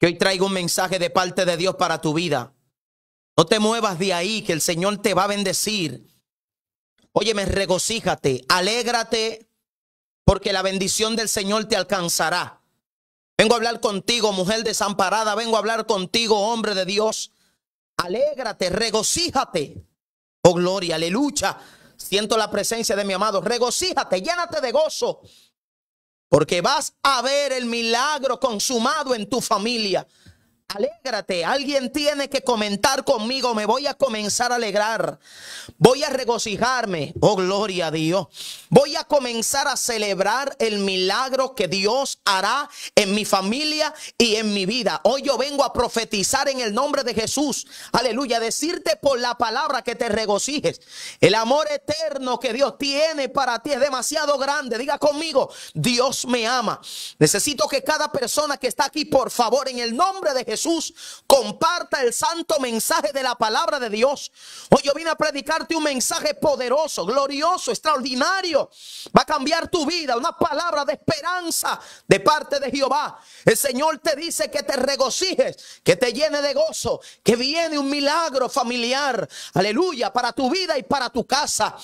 que hoy traigo un mensaje de parte de Dios para tu vida. No te muevas de ahí, que el Señor te va a bendecir. Óyeme, regocíjate, alégrate, porque la bendición del Señor te alcanzará. Vengo a hablar contigo, mujer desamparada, vengo a hablar contigo, hombre de Dios. Alégrate, regocíjate. Oh, gloria, aleluya. Siento la presencia de mi amado. Regocíjate, llénate de gozo porque vas a ver el milagro consumado en tu familia. Alégrate, alguien tiene que comentar conmigo, me voy a comenzar a alegrar, voy a regocijarme, oh gloria a Dios, voy a comenzar a celebrar el milagro que Dios hará en mi familia y en mi vida. Hoy yo vengo a profetizar en el nombre de Jesús, aleluya, decirte por la palabra que te regocijes. El amor eterno que Dios tiene para ti es demasiado grande, diga conmigo, Dios me ama. Necesito que cada persona que está aquí, por favor, en el nombre de Jesús, Jesús. Comparta el santo mensaje de la palabra de Dios. Hoy yo vine a predicarte un mensaje poderoso, glorioso, extraordinario. Va a cambiar tu vida. Una palabra de esperanza de parte de Jehová. El Señor te dice que te regocijes, que te llene de gozo, que viene un milagro familiar. Aleluya, para tu vida y para tu casa.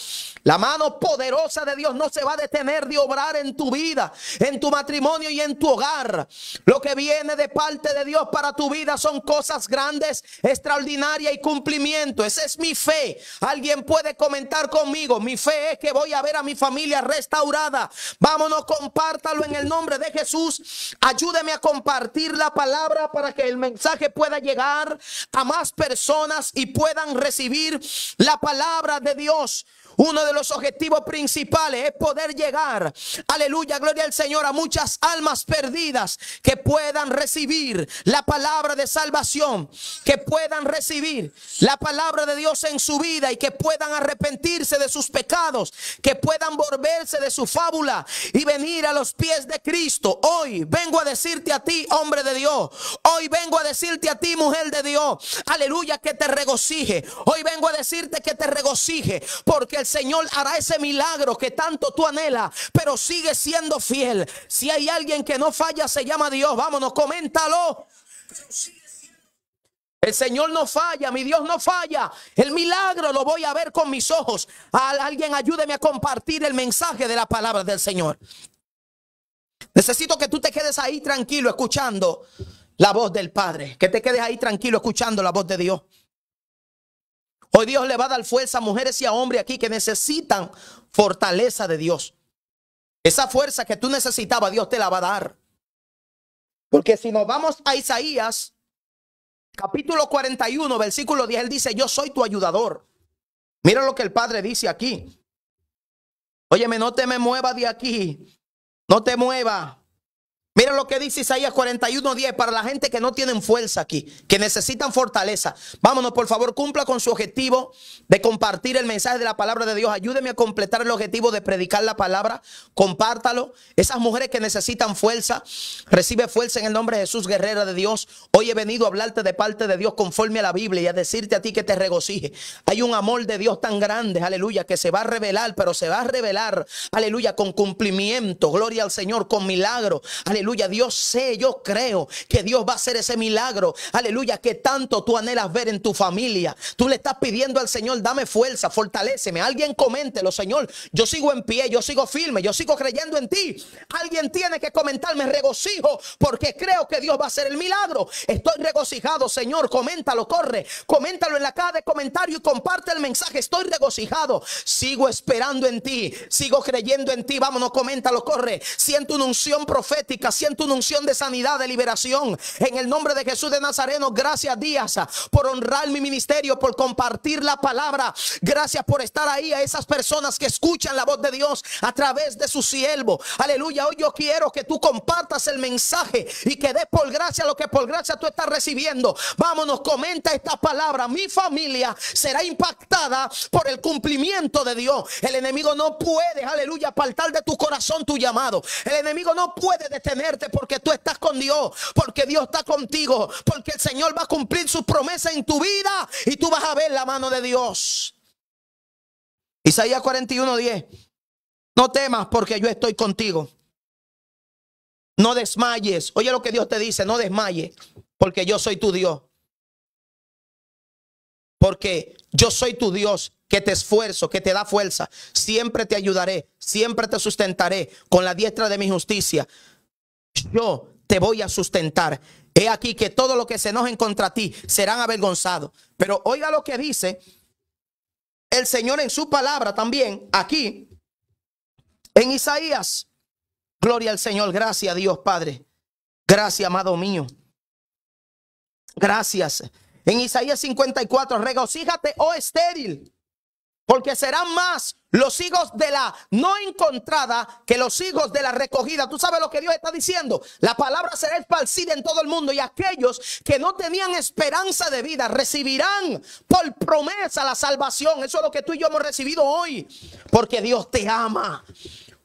La mano poderosa de Dios no se va a detener de obrar en tu vida, en tu matrimonio y en tu hogar. Lo que viene de parte de Dios para tu vida son cosas grandes, extraordinarias y cumplimiento. Esa es mi fe. Alguien puede comentar conmigo. Mi fe es que voy a ver a mi familia restaurada. Vámonos, compártalo en el nombre de Jesús. Ayúdeme a compartir la palabra para que el mensaje pueda llegar a más personas y puedan recibir la palabra de Dios. Uno de los objetivos principales es poder llegar, aleluya, gloria al Señor, a muchas almas perdidas que puedan recibir la palabra de salvación, que puedan recibir la palabra de Dios en su vida y que puedan arrepentirse de sus pecados, que puedan volverse de su fábula y venir a los pies de Cristo. Hoy vengo a decirte a ti, hombre de Dios, hoy vengo a decirte a ti, mujer de Dios, aleluya, que te regocije. Hoy vengo a decirte que te regocije porque el Señor hará ese milagro que tanto tú anhelas, pero sigue siendo fiel. Si hay alguien que no falla, se llama Dios. Vámonos, coméntalo. El Señor no falla, mi Dios no falla. El milagro lo voy a ver con mis ojos. Alguien ayúdeme a compartir el mensaje de la palabra del Señor. Necesito que tú te quedes ahí tranquilo escuchando la voz del Padre. Que te quedes ahí tranquilo escuchando la voz de Dios. Hoy Dios le va a dar fuerza a mujeres y a hombres aquí que necesitan fortaleza de Dios. Esa fuerza que tú necesitabas, Dios te la va a dar. Porque si nos vamos a Isaías, capítulo 41, versículo 10, él dice, yo soy tu ayudador. Mira lo que el Padre dice aquí. Óyeme, no te me muevas de aquí. No te muevas. Mira lo que dice Isaías 41:10 para la gente que no tienen fuerza aquí, que necesitan fortaleza. Vámonos, por favor, cumpla con su objetivo de compartir el mensaje de la palabra de Dios. Ayúdeme a completar el objetivo de predicar la palabra. Compártalo. Esas mujeres que necesitan fuerza, recibe fuerza en el nombre de Jesús, guerrera de Dios. Hoy he venido a hablarte de parte de Dios conforme a la Biblia y a decirte a ti que te regocije. Hay un amor de Dios tan grande, aleluya, que se va a revelar, pero se va a revelar, aleluya, con cumplimiento. Gloria al Señor, con milagro. Aleluya Aleluya, Dios sé, yo creo que Dios va a hacer ese milagro. Aleluya, que tanto tú anhelas ver en tu familia. Tú le estás pidiendo al Señor, dame fuerza, fortaleceme. Alguien coméntelo, Señor. Yo sigo en pie, yo sigo firme, yo sigo creyendo en ti. Alguien tiene que comentarme, regocijo, porque creo que Dios va a hacer el milagro. Estoy regocijado, Señor. Coméntalo, corre. Coméntalo en la caja de comentario y comparte el mensaje. Estoy regocijado. Sigo esperando en ti. Sigo creyendo en ti. Vámonos, coméntalo, corre. Siento una unción profética en una unción de sanidad, de liberación. En el nombre de Jesús de Nazareno, gracias Díaz por honrar mi ministerio, por compartir la palabra. Gracias por estar ahí a esas personas que escuchan la voz de Dios a través de su siervo. Aleluya, hoy yo quiero que tú compartas el mensaje y que des por gracia lo que por gracia tú estás recibiendo. Vámonos, comenta esta palabra. Mi familia será impactada por el cumplimiento de Dios. El enemigo no puede, aleluya, apartar de tu corazón tu llamado. El enemigo no puede detener porque tú estás con Dios, porque Dios está contigo, porque el Señor va a cumplir su promesa en tu vida y tú vas a ver la mano de Dios. Isaías 41:10. No temas porque yo estoy contigo. No desmayes. Oye lo que Dios te dice, no desmayes porque yo soy tu Dios. Porque yo soy tu Dios que te esfuerzo, que te da fuerza. Siempre te ayudaré, siempre te sustentaré con la diestra de mi justicia yo te voy a sustentar. He aquí que todo lo que se enojen contra ti serán avergonzados. Pero oiga lo que dice el Señor en su palabra también aquí en Isaías. Gloria al Señor, gracias Dios Padre. Gracias, amado mío. Gracias. En Isaías 54, regocíjate, oh estéril, porque serán más los hijos de la no encontrada que los hijos de la recogida. Tú sabes lo que Dios está diciendo. La palabra será esparcida en todo el mundo y aquellos que no tenían esperanza de vida recibirán por promesa la salvación. Eso es lo que tú y yo hemos recibido hoy, porque Dios te ama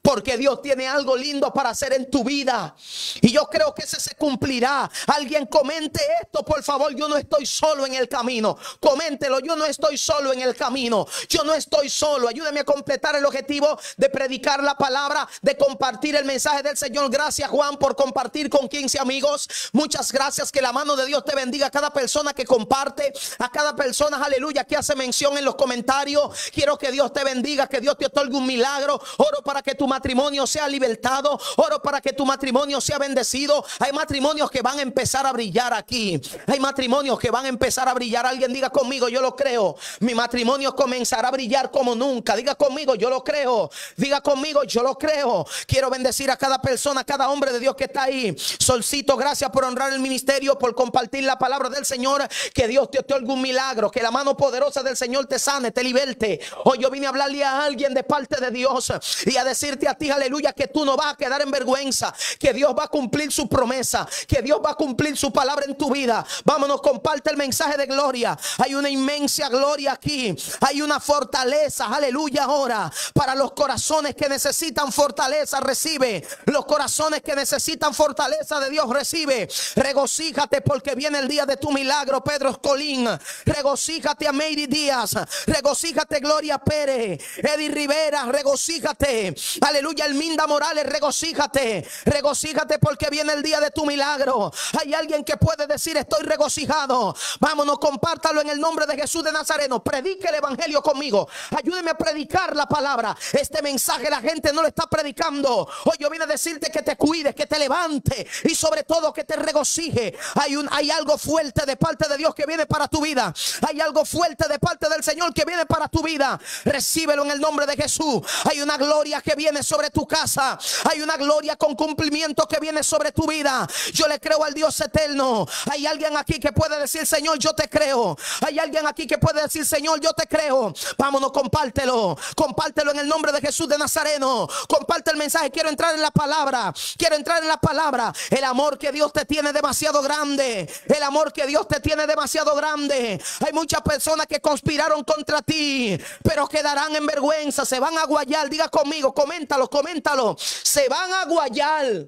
porque Dios tiene algo lindo para hacer en tu vida. Y yo creo que ese se cumplirá. Alguien comente esto, por favor. Yo no estoy solo en el camino. Coméntelo. Yo no estoy solo en el camino. Yo no estoy solo. Ayúdame a completar el objetivo de predicar la palabra, de compartir el mensaje del Señor. Gracias, Juan, por compartir con 15 amigos. Muchas gracias. Que la mano de Dios te bendiga a cada persona que comparte, a cada persona, aleluya, que hace mención en los comentarios. Quiero que Dios te bendiga, que Dios te otorgue un milagro. Oro para que tú matrimonio sea libertado. Oro para que tu matrimonio sea bendecido. Hay matrimonios que van a empezar a brillar aquí. Hay matrimonios que van a empezar a brillar. Alguien diga conmigo, yo lo creo. Mi matrimonio comenzará a brillar como nunca. Diga conmigo, yo lo creo. Diga conmigo, yo lo creo. Quiero bendecir a cada persona, a cada hombre de Dios que está ahí. Solcito, gracias por honrar el ministerio, por compartir la palabra del Señor. Que Dios te otorgue algún milagro, que la mano poderosa del Señor te sane, te liberte. Hoy yo vine a hablarle a alguien de parte de Dios y a decirte a ti, aleluya, que tú no vas a quedar en vergüenza, que Dios va a cumplir su promesa, que Dios va a cumplir su palabra en tu vida. Vámonos, comparte el mensaje de gloria. Hay una inmensa gloria aquí. Hay una fortaleza, aleluya, ahora para los corazones que necesitan fortaleza, recibe. Los corazones que necesitan fortaleza de Dios, recibe. Regocíjate porque viene el día de tu milagro, Pedro Escolín. Regocíjate a mary Díaz. Regocíjate, Gloria Pérez. Eddie Rivera, regocíjate. Aleluya, Elminda Morales, regocíjate. Regocíjate porque viene el día de tu milagro. Hay alguien que puede decir, estoy regocijado. Vámonos, compártalo en el nombre de Jesús de Nazareno. Predique el Evangelio conmigo. Ayúdeme a predicar la palabra. Este mensaje la gente no lo está predicando. Hoy yo vine a decirte que te cuides, que te levante y sobre todo que te regocije. Hay, un, hay algo fuerte de parte de Dios que viene para tu vida. Hay algo fuerte de parte del Señor que viene para tu vida. Recíbelo en el nombre de Jesús. Hay una gloria que viene sobre tu casa. Hay una gloria con cumplimiento que viene sobre tu vida. Yo le creo al Dios eterno. Hay alguien aquí que puede decir, Señor, yo te creo. Hay alguien aquí que puede decir, Señor, yo te creo. Vámonos, compártelo. Compártelo en el nombre de Jesús de Nazareno. Comparte el mensaje. Quiero entrar en la palabra. Quiero entrar en la palabra. El amor que Dios te tiene demasiado grande. El amor que Dios te tiene demasiado grande. Hay muchas personas que conspiraron contra ti, pero quedarán en vergüenza. Se van a guayar. Diga conmigo, comenta coméntalo, coméntalo. Se van a guayar.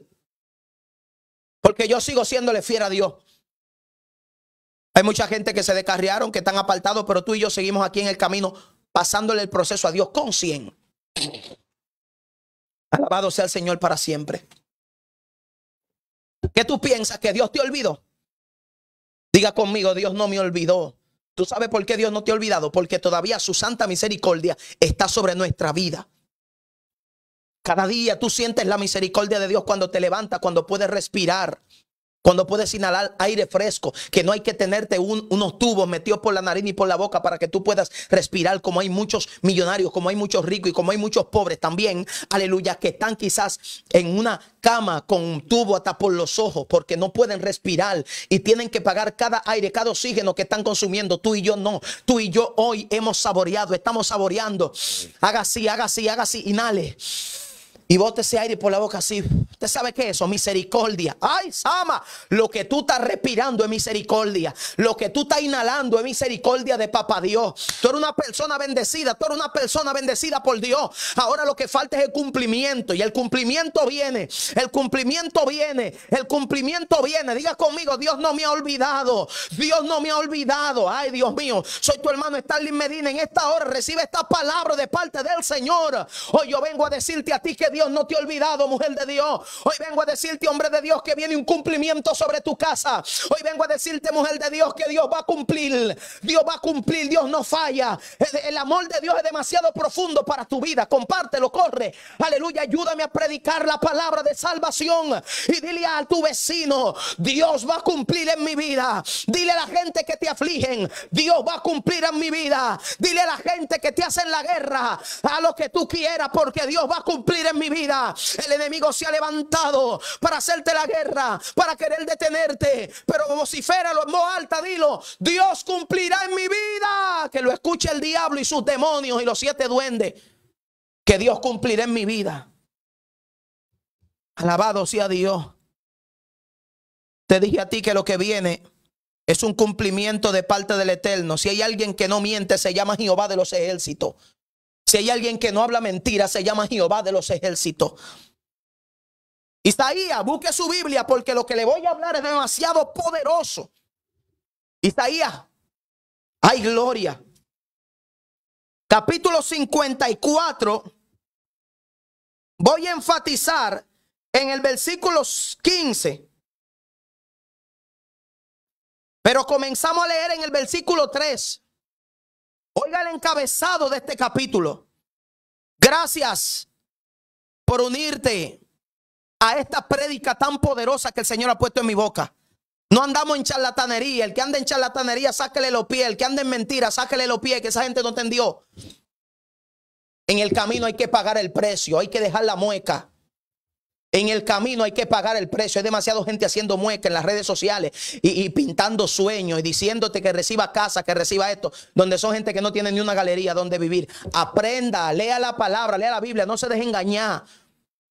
Porque yo sigo siéndole fiera a Dios. Hay mucha gente que se descarriaron, que están apartados, pero tú y yo seguimos aquí en el camino, pasándole el proceso a Dios con 100. Alabado sea el Señor para siempre. ¿Qué tú piensas? ¿Que Dios te olvidó? Diga conmigo, Dios no me olvidó. ¿Tú sabes por qué Dios no te ha olvidado? Porque todavía su santa misericordia está sobre nuestra vida. Cada día tú sientes la misericordia de Dios cuando te levantas, cuando puedes respirar, cuando puedes inhalar aire fresco, que no hay que tenerte unos tubos metidos por la nariz y por la boca para que tú puedas respirar, como hay muchos millonarios, como hay muchos ricos y como hay muchos pobres también, aleluya, que están quizás en una cama con un tubo hasta por los ojos porque no pueden respirar y tienen que pagar cada aire, cada oxígeno que están consumiendo. Tú y yo no, tú y yo hoy hemos saboreado, estamos saboreando. Haga así, haga así, haga así, inhale y bote ese aire por la boca así. ¿Usted sabe qué es eso? Misericordia. Ay, Sama, lo que tú estás respirando es misericordia. Lo que tú estás inhalando es misericordia de papá Dios. Tú eres una persona bendecida, tú eres una persona bendecida por Dios. Ahora lo que falta es el cumplimiento y el cumplimiento viene, el cumplimiento viene, el cumplimiento viene. Diga conmigo, Dios no me ha olvidado, Dios no me ha olvidado. Ay, Dios mío, soy tu hermano Starling Medina. En esta hora recibe esta palabra de parte del Señor. Hoy yo vengo a decirte a ti que Dios no te ha olvidado, mujer de Dios. Hoy vengo a decirte, hombre de Dios, que viene un cumplimiento sobre tu casa. Hoy vengo a decirte, mujer de Dios, que Dios va a cumplir. Dios va a cumplir, Dios no falla. El amor de Dios es demasiado profundo para tu vida. Compártelo, corre. Aleluya, ayúdame a predicar la palabra de salvación. Y dile a tu vecino, Dios va a cumplir en mi vida. Dile a la gente que te afligen, Dios va a cumplir en mi vida. Dile a la gente que te hacen la guerra, a lo que tú quieras, porque Dios va a cumplir en mi vida. El enemigo se ha levantado para hacerte la guerra, para querer detenerte. Pero vociféralo en voz alta, dilo, Dios cumplirá en mi vida. Que lo escuche el diablo y sus demonios y los siete duendes. Que Dios cumplirá en mi vida. Alabado sea Dios. Te dije a ti que lo que viene es un cumplimiento de parte del Eterno. Si hay alguien que no miente, se llama Jehová de los ejércitos. Si hay alguien que no habla mentira, se llama Jehová de los ejércitos. Isaías, busque su Biblia porque lo que le voy a hablar es demasiado poderoso. Isaías, hay gloria. Capítulo 54. Voy a enfatizar en el versículo 15. Pero comenzamos a leer en el versículo 3. Oiga el encabezado de este capítulo. Gracias por unirte a esta prédica tan poderosa que el Señor ha puesto en mi boca. No andamos en charlatanería. El que anda en charlatanería, sáquele los pies. El que anda en mentira, sáquele los pies, que esa gente no entendió. En el camino hay que pagar el precio, hay que dejar la mueca. En el camino hay que pagar el precio. Hay demasiada gente haciendo mueca en las redes sociales y, pintando sueños y diciéndote que reciba casa, que reciba esto, donde son gente que no tiene ni una galería donde vivir. Aprenda, lea la palabra, lea la Biblia, no se deje engañar.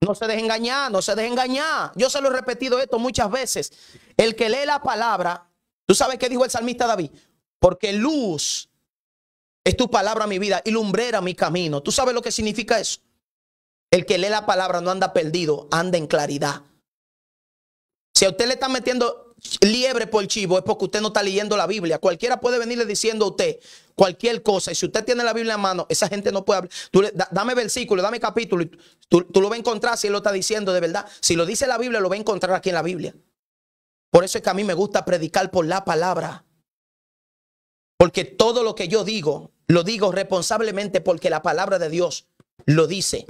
No se deje engañar, no se deje engañar. Yo se lo he repetido esto muchas veces. El que lee la palabra, tú sabes qué dijo el salmista David, porque luz es tu palabra mi vida y lumbrera mi camino. ¿Tú sabes lo que significa eso? El que lee la palabra no anda perdido, anda en claridad. Si a usted le están metiendo liebre por el chivo, es porque usted no está leyendo la Biblia. Cualquiera puede venirle diciendo a usted, cualquier cosa. Y si usted tiene la Biblia en mano, esa gente no puede hablar. dame versículo, dame capítulo. Y tú, tú, lo vas a encontrar si él lo está diciendo de verdad. Si lo dice la Biblia, lo va a encontrar aquí en la Biblia. Por eso es que a mí me gusta predicar por la palabra. Porque todo lo que yo digo, lo digo responsablemente porque la palabra de Dios lo dice.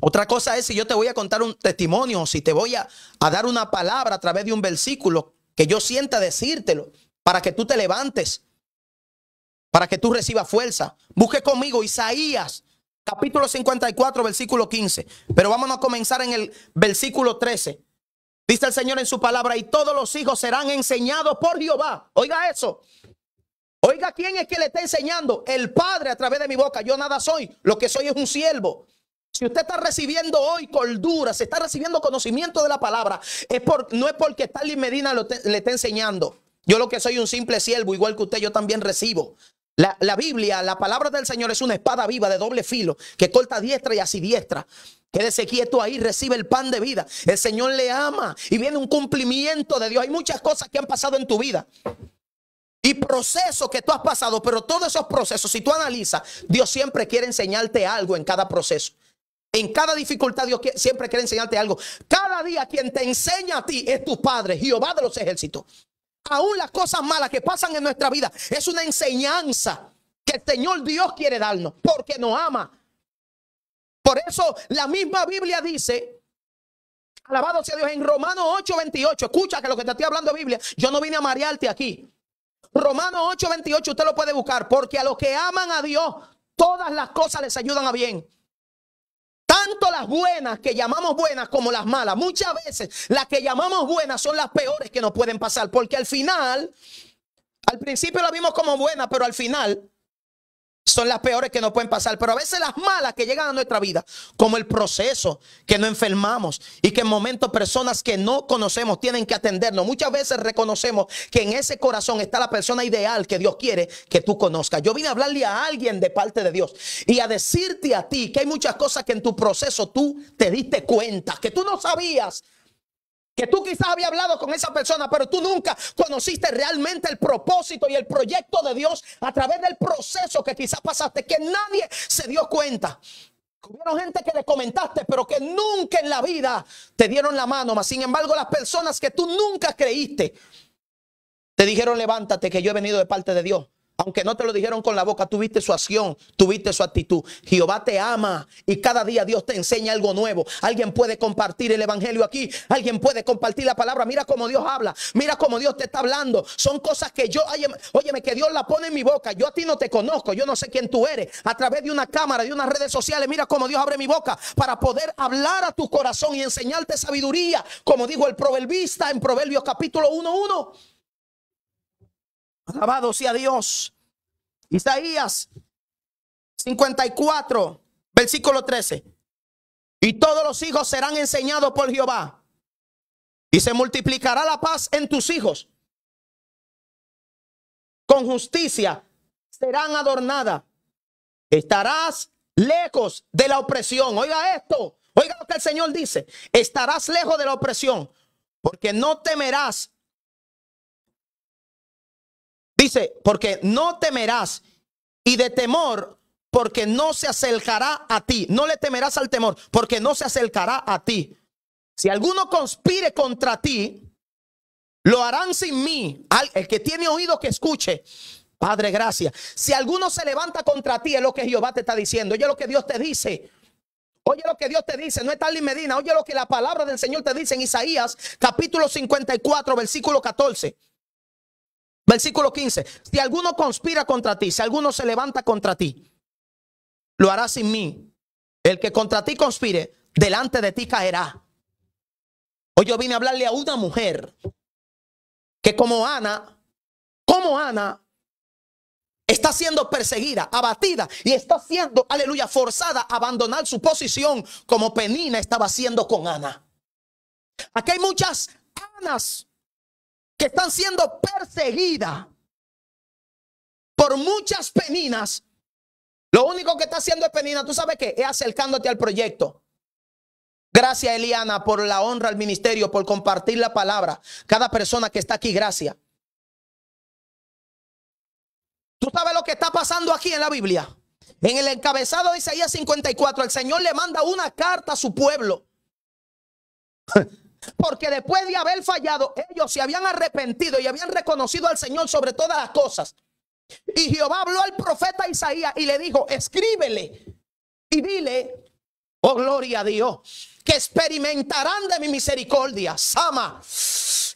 Otra cosa es si yo te voy a contar un testimonio, si te voy a, a dar una palabra a través de un versículo que yo sienta decírtelo para que tú te levantes, para que tú recibas fuerza. Busque conmigo Isaías, capítulo 54, versículo 15. Pero vámonos a comenzar en el versículo 13. Dice el Señor en su palabra, y todos los hijos serán enseñados por Jehová. Oiga eso. Oiga, ¿quién es que le está enseñando? El Padre a través de mi boca. Yo nada soy. Lo que soy es un siervo. Si usted está recibiendo hoy cordura, se está recibiendo conocimiento de la palabra, es por, no es porque Stanley Medina lo le está enseñando. Yo lo que soy un simple siervo, igual que usted, yo también recibo. La, Biblia, la palabra del Señor es una espada viva de doble filo que corta diestra y así diestra. Quédese quieto ahí, recibe el pan de vida. El Señor le ama y viene un cumplimiento de Dios. Hay muchas cosas que han pasado en tu vida y procesos que tú has pasado, pero todos esos procesos, si tú analizas, Dios siempre quiere enseñarte algo en cada proceso. En cada dificultad Dios siempre quiere enseñarte algo. Cada día quien te enseña a ti es tu Padre, Jehová de los ejércitos. Aún las cosas malas que pasan en nuestra vida es una enseñanza que el Señor Dios quiere darnos porque nos ama. Por eso la misma Biblia dice, alabado sea Dios, en Romanos 8, escucha que lo que te estoy hablando Biblia, yo no vine a marearte aquí. Romanos 8, 28, usted lo puede buscar, porque a los que aman a Dios, todas las cosas les ayudan a bien. Tanto las buenas que llamamos buenas como las malas. Muchas veces las que llamamos buenas son las peores que nos pueden pasar. Porque al final, al principio las vimos como buenas, pero al final son las peores que nos pueden pasar, pero a veces las malas que llegan a nuestra vida, como el proceso, que no enfermamos y que en momentos personas que no conocemos tienen que atendernos. Muchas veces reconocemos que en ese corazón está la persona ideal que Dios quiere que tú conozcas. Yo vine a hablarle a alguien de parte de Dios y a decirte a ti que hay muchas cosas que en tu proceso tú te diste cuenta, que tú no sabías que tú quizás había hablado con esa persona, pero tú nunca conociste realmente el propósito y el proyecto de Dios a través del proceso que quizás pasaste, que nadie se dio cuenta. Hubieron gente que le comentaste, pero que nunca en la vida te dieron la mano. sin embargo, las personas que tú nunca creíste, te dijeron, levántate, que yo he venido de parte de Dios. Aunque no te lo dijeron con la boca, tuviste su acción, tuviste su actitud. Jehová te ama y cada día Dios te enseña algo nuevo. Alguien puede compartir el Evangelio aquí, alguien puede compartir la palabra. Mira cómo Dios habla, mira cómo Dios te está hablando. Son cosas que yo, óyeme, que Dios la pone en mi boca. Yo a ti no te conozco, yo no sé quién tú eres. A través de una cámara, de unas redes sociales, mira cómo Dios abre mi boca para poder hablar a tu corazón y enseñarte sabiduría, como dijo el proverbista en Proverbios capítulo 1.1. Alabado sea Dios. Isaías 54, versículo 13. Y todos los hijos serán enseñados por Jehová. Y se multiplicará la paz en tus hijos. Con justicia serán adornadas. Estarás lejos de la opresión. Oiga esto. Oiga lo que el Señor dice. Estarás lejos de la opresión. Porque no temerás Dice, porque no temerás y de temor, porque no se acercará a ti. No le temerás al temor, porque no se acercará a ti. Si alguno conspire contra ti, lo harán sin mí. el que tiene oído que escuche. Padre, gracias. Si alguno se levanta contra ti, es lo que Jehová te está diciendo. Oye lo que Dios te dice. Oye lo que Dios te dice, no es y Medina. Oye lo que la palabra del Señor te dice en Isaías, capítulo 54, versículo 14. Versículo 15. Si alguno conspira contra ti, si alguno se levanta contra ti, lo hará sin mí. El que contra ti conspire, delante de ti caerá. Hoy yo vine a hablarle a una mujer que como Ana, como Ana, está siendo perseguida, abatida y está siendo, aleluya, forzada a abandonar su posición como Penina estaba haciendo con Ana. Aquí hay muchas Anas que están siendo perseguidas por muchas peninas, lo único que está haciendo es penina, tú sabes qué, es acercándote al proyecto. Gracias, Eliana, por la honra al ministerio, por compartir la palabra. Cada persona que está aquí, gracias. Tú sabes lo que está pasando aquí en la Biblia. En el encabezado de Isaías 54, el Señor le manda una carta a su pueblo. Porque después de haber fallado, ellos se habían arrepentido y habían reconocido al Señor sobre todas las cosas. Y Jehová habló al profeta Isaías y le dijo, escríbele y dile, oh gloria a Dios, que experimentarán de mi misericordia. Sama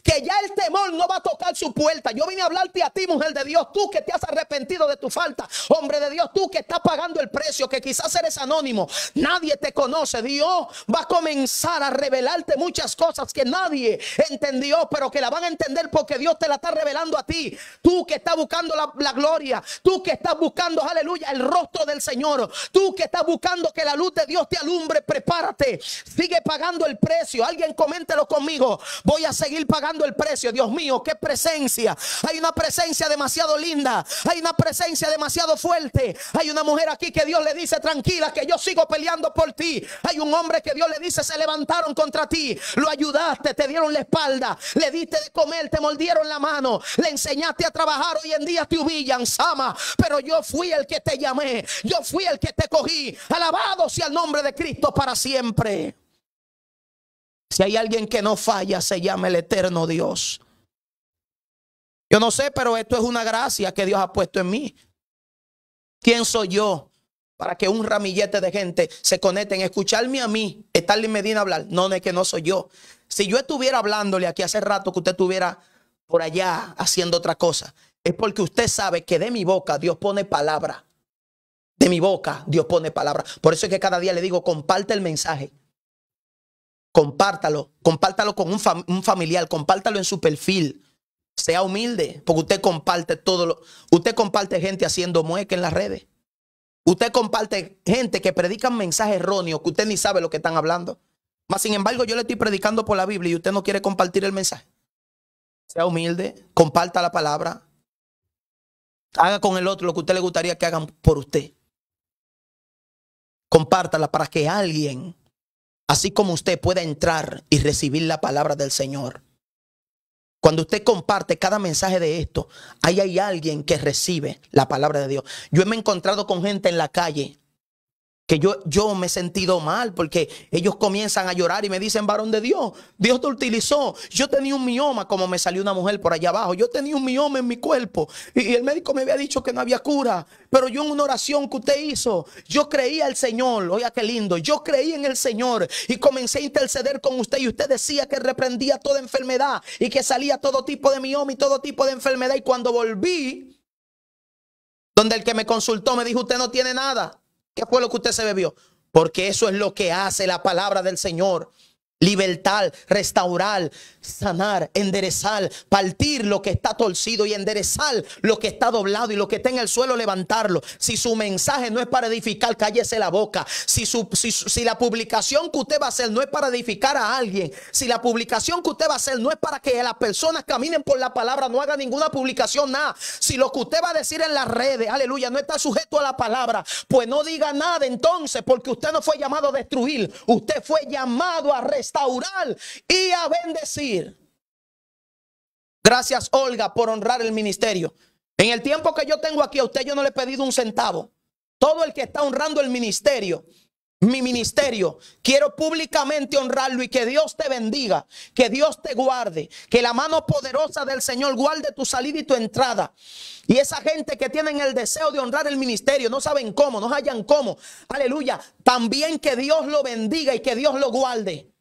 que ya el temor no va a tocar su puerta. Yo vine a hablarte a ti, mujer de Dios, tú que te has arrepentido de tu falta. Hombre de Dios, tú que estás pagando el precio, que quizás eres anónimo. Nadie te conoce. Dios va a comenzar a revelarte muchas cosas que nadie entendió, pero que la van a entender porque Dios te la está revelando a ti. Tú que estás buscando la, gloria, tú que estás buscando, aleluya, el rostro del Señor, tú que estás buscando que la luz de Dios te alumbre, prepárate. Sigue pagando el precio. Alguien coméntelo conmigo. Voy a seguir pagando el precio. Dios mío, qué presencia. Hay una presencia demasiado linda. Hay una presencia demasiado fuerte. Hay una mujer aquí que Dios le dice, tranquila, que yo sigo peleando por ti. Hay un hombre que Dios le dice, se levantaron contra ti. Lo ayudaste, te dieron la espalda, le diste de comer, te moldieron la mano, le enseñaste a trabajar. Hoy en día te humillan, Sama. Pero yo fui el que te llamé. Yo fui el que te cogí. Alabado sea el nombre de Cristo para siempre. Si hay alguien que no falla, se llama el eterno Dios. Yo no sé, pero esto es una gracia que Dios ha puesto en mí. ¿Quién soy yo para que un ramillete de gente se conecte en escucharme a mí, estarle Medina hablar? No, no es que no soy yo. Si yo estuviera hablándole aquí hace rato que usted estuviera por allá haciendo otra cosa, es porque usted sabe que de mi boca Dios pone palabra. De mi boca Dios pone palabra. Por eso es que cada día le digo, comparte el mensaje compártalo, compártalo con un, familiar, compártalo en su perfil. Sea humilde, porque usted comparte todo lo, usted comparte gente haciendo mueca en las redes. Usted comparte gente que predica mensajes erróneos que usted ni sabe lo que están hablando. Mas sin embargo, yo le estoy predicando por la Biblia y usted no quiere compartir el mensaje. Sea humilde, comparta la palabra. Haga con el otro lo que usted le gustaría que hagan por usted. Compártala para que alguien así como usted pueda entrar y recibir la palabra del Señor. Cuando usted comparte cada mensaje de esto, ahí hay alguien que recibe la palabra de Dios. Yo me he encontrado con gente en la calle que yo, yo me he sentido mal porque ellos comienzan a llorar y me dicen, varón de Dios, Dios te utilizó. Yo tenía un mioma, como me salió una mujer por allá abajo, yo tenía un mioma en mi cuerpo y, el médico me había dicho que no había cura, pero yo en una oración que usted hizo, yo creía al Señor, oiga qué lindo, yo creí en el Señor y comencé a interceder con usted y usted decía que reprendía toda enfermedad y que salía todo tipo de mioma y todo tipo de enfermedad y cuando volví, donde el que me consultó me dijo, usted no tiene nada. ¿Qué fue lo que usted se bebió? Porque eso es lo que hace la palabra del Señor. Libertar, restaurar, sanar, enderezar, partir lo que está torcido y enderezar lo que está doblado y lo que está en el suelo, levantarlo. Si su mensaje no es para edificar, cállese la boca. Si, si, si la publicación que usted va a hacer no es para edificar a alguien, si la publicación que usted va a hacer no es para que las personas caminen por la palabra, no haga ninguna publicación, nada. Si lo que usted va a decir en las redes, aleluya, no está sujeto a la palabra, pues no diga nada entonces, porque usted no fue llamado a destruir, usted fue llamado a restaurar y a bendecir gracias Olga por honrar el ministerio. En el tiempo que yo tengo aquí a usted yo no le he pedido un centavo. Todo el que está honrando el ministerio, mi ministerio, quiero públicamente honrarlo y que Dios te bendiga, que Dios te guarde, que la mano poderosa del Señor guarde tu salida y tu entrada. Y esa gente que tienen el deseo de honrar el ministerio, no saben cómo, no hallan cómo. Aleluya. También que Dios lo bendiga y que Dios lo guarde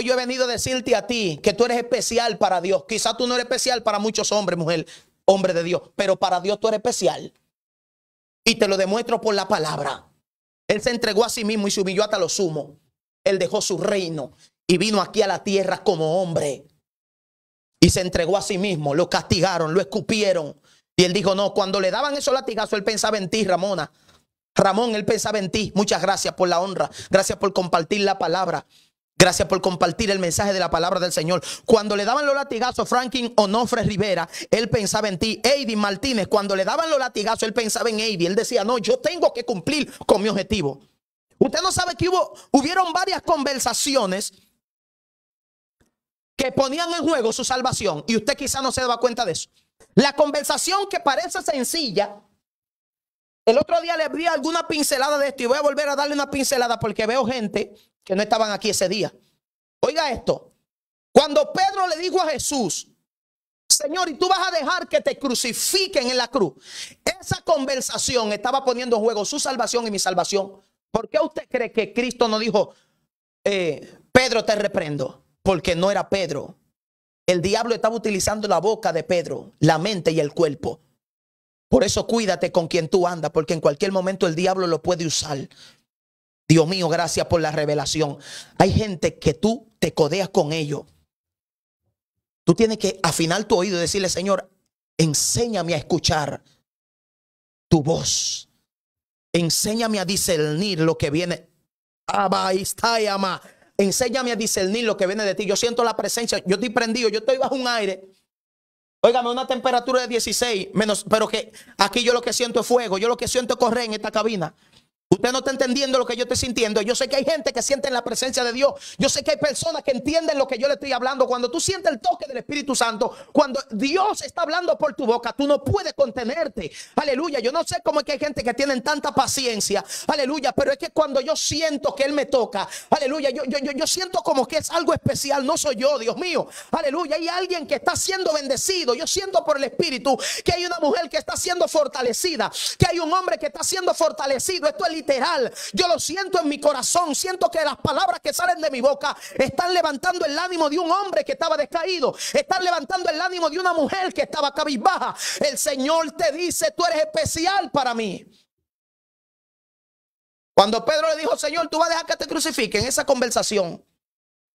yo he venido a decirte a ti que tú eres especial para Dios. Quizás tú no eres especial para muchos hombres, mujer, hombre de Dios, pero para Dios tú eres especial. Y te lo demuestro por la palabra. Él se entregó a sí mismo y se humilló hasta lo sumo. Él dejó su reino y vino aquí a la tierra como hombre. Y se entregó a sí mismo. Lo castigaron, lo escupieron. Y él dijo, no, cuando le daban esos latigazos, él pensaba en ti, Ramona. Ramón, él pensaba en ti. Muchas gracias por la honra. Gracias por compartir la palabra. Gracias por compartir el mensaje de la palabra del Señor. Cuando le daban los latigazos Franklin Onofre Rivera, él pensaba en ti. Eddie Martínez, cuando le daban los latigazos, él pensaba en Eddie. Él decía, no, yo tengo que cumplir con mi objetivo. Usted no sabe que hubo, hubieron varias conversaciones que ponían en juego su salvación y usted quizá no se daba cuenta de eso. La conversación que parece sencilla, el otro día le vi alguna pincelada de esto y voy a volver a darle una pincelada porque veo gente que no estaban aquí ese día. Oiga esto, cuando Pedro le dijo a Jesús, Señor, y tú vas a dejar que te crucifiquen en la cruz, esa conversación estaba poniendo en juego su salvación y mi salvación. ¿Por qué usted cree que Cristo no dijo, eh, Pedro te reprendo? Porque no era Pedro. El diablo estaba utilizando la boca de Pedro, la mente y el cuerpo. Por eso cuídate con quien tú andas, porque en cualquier momento el diablo lo puede usar Dios mío, gracias por la revelación. Hay gente que tú te codeas con ellos. Tú tienes que afinar tu oído y decirle, Señor, enséñame a escuchar tu voz. Enséñame a discernir lo que viene. ama. Enséñame a discernir lo que viene de ti. Yo siento la presencia. Yo estoy prendido. Yo estoy bajo un aire. Óigame, una temperatura de 16, menos, pero que aquí yo lo que siento es fuego. Yo lo que siento es correr en esta cabina. Usted no está entendiendo lo que yo estoy sintiendo. Yo sé que hay gente que siente en la presencia de Dios. Yo sé que hay personas que entienden lo que yo le estoy hablando. Cuando tú sientes el toque del Espíritu Santo, cuando Dios está hablando por tu boca, tú no puedes contenerte. Aleluya. Yo no sé cómo es que hay gente que tienen tanta paciencia. Aleluya. Pero es que cuando yo siento que Él me toca, aleluya, yo, yo, yo siento como que es algo especial. No soy yo, Dios mío. Aleluya. Hay alguien que está siendo bendecido. Yo siento por el Espíritu que hay una mujer que está siendo fortalecida, que hay un hombre que está siendo fortalecido. Esto es literal. Yo lo siento en mi corazón. Siento que las palabras que salen de mi boca están levantando el ánimo de un hombre que estaba descaído. Están levantando el ánimo de una mujer que estaba cabizbaja. El Señor te dice, tú eres especial para mí. Cuando Pedro le dijo, Señor, tú vas a dejar que te crucifiquen, esa conversación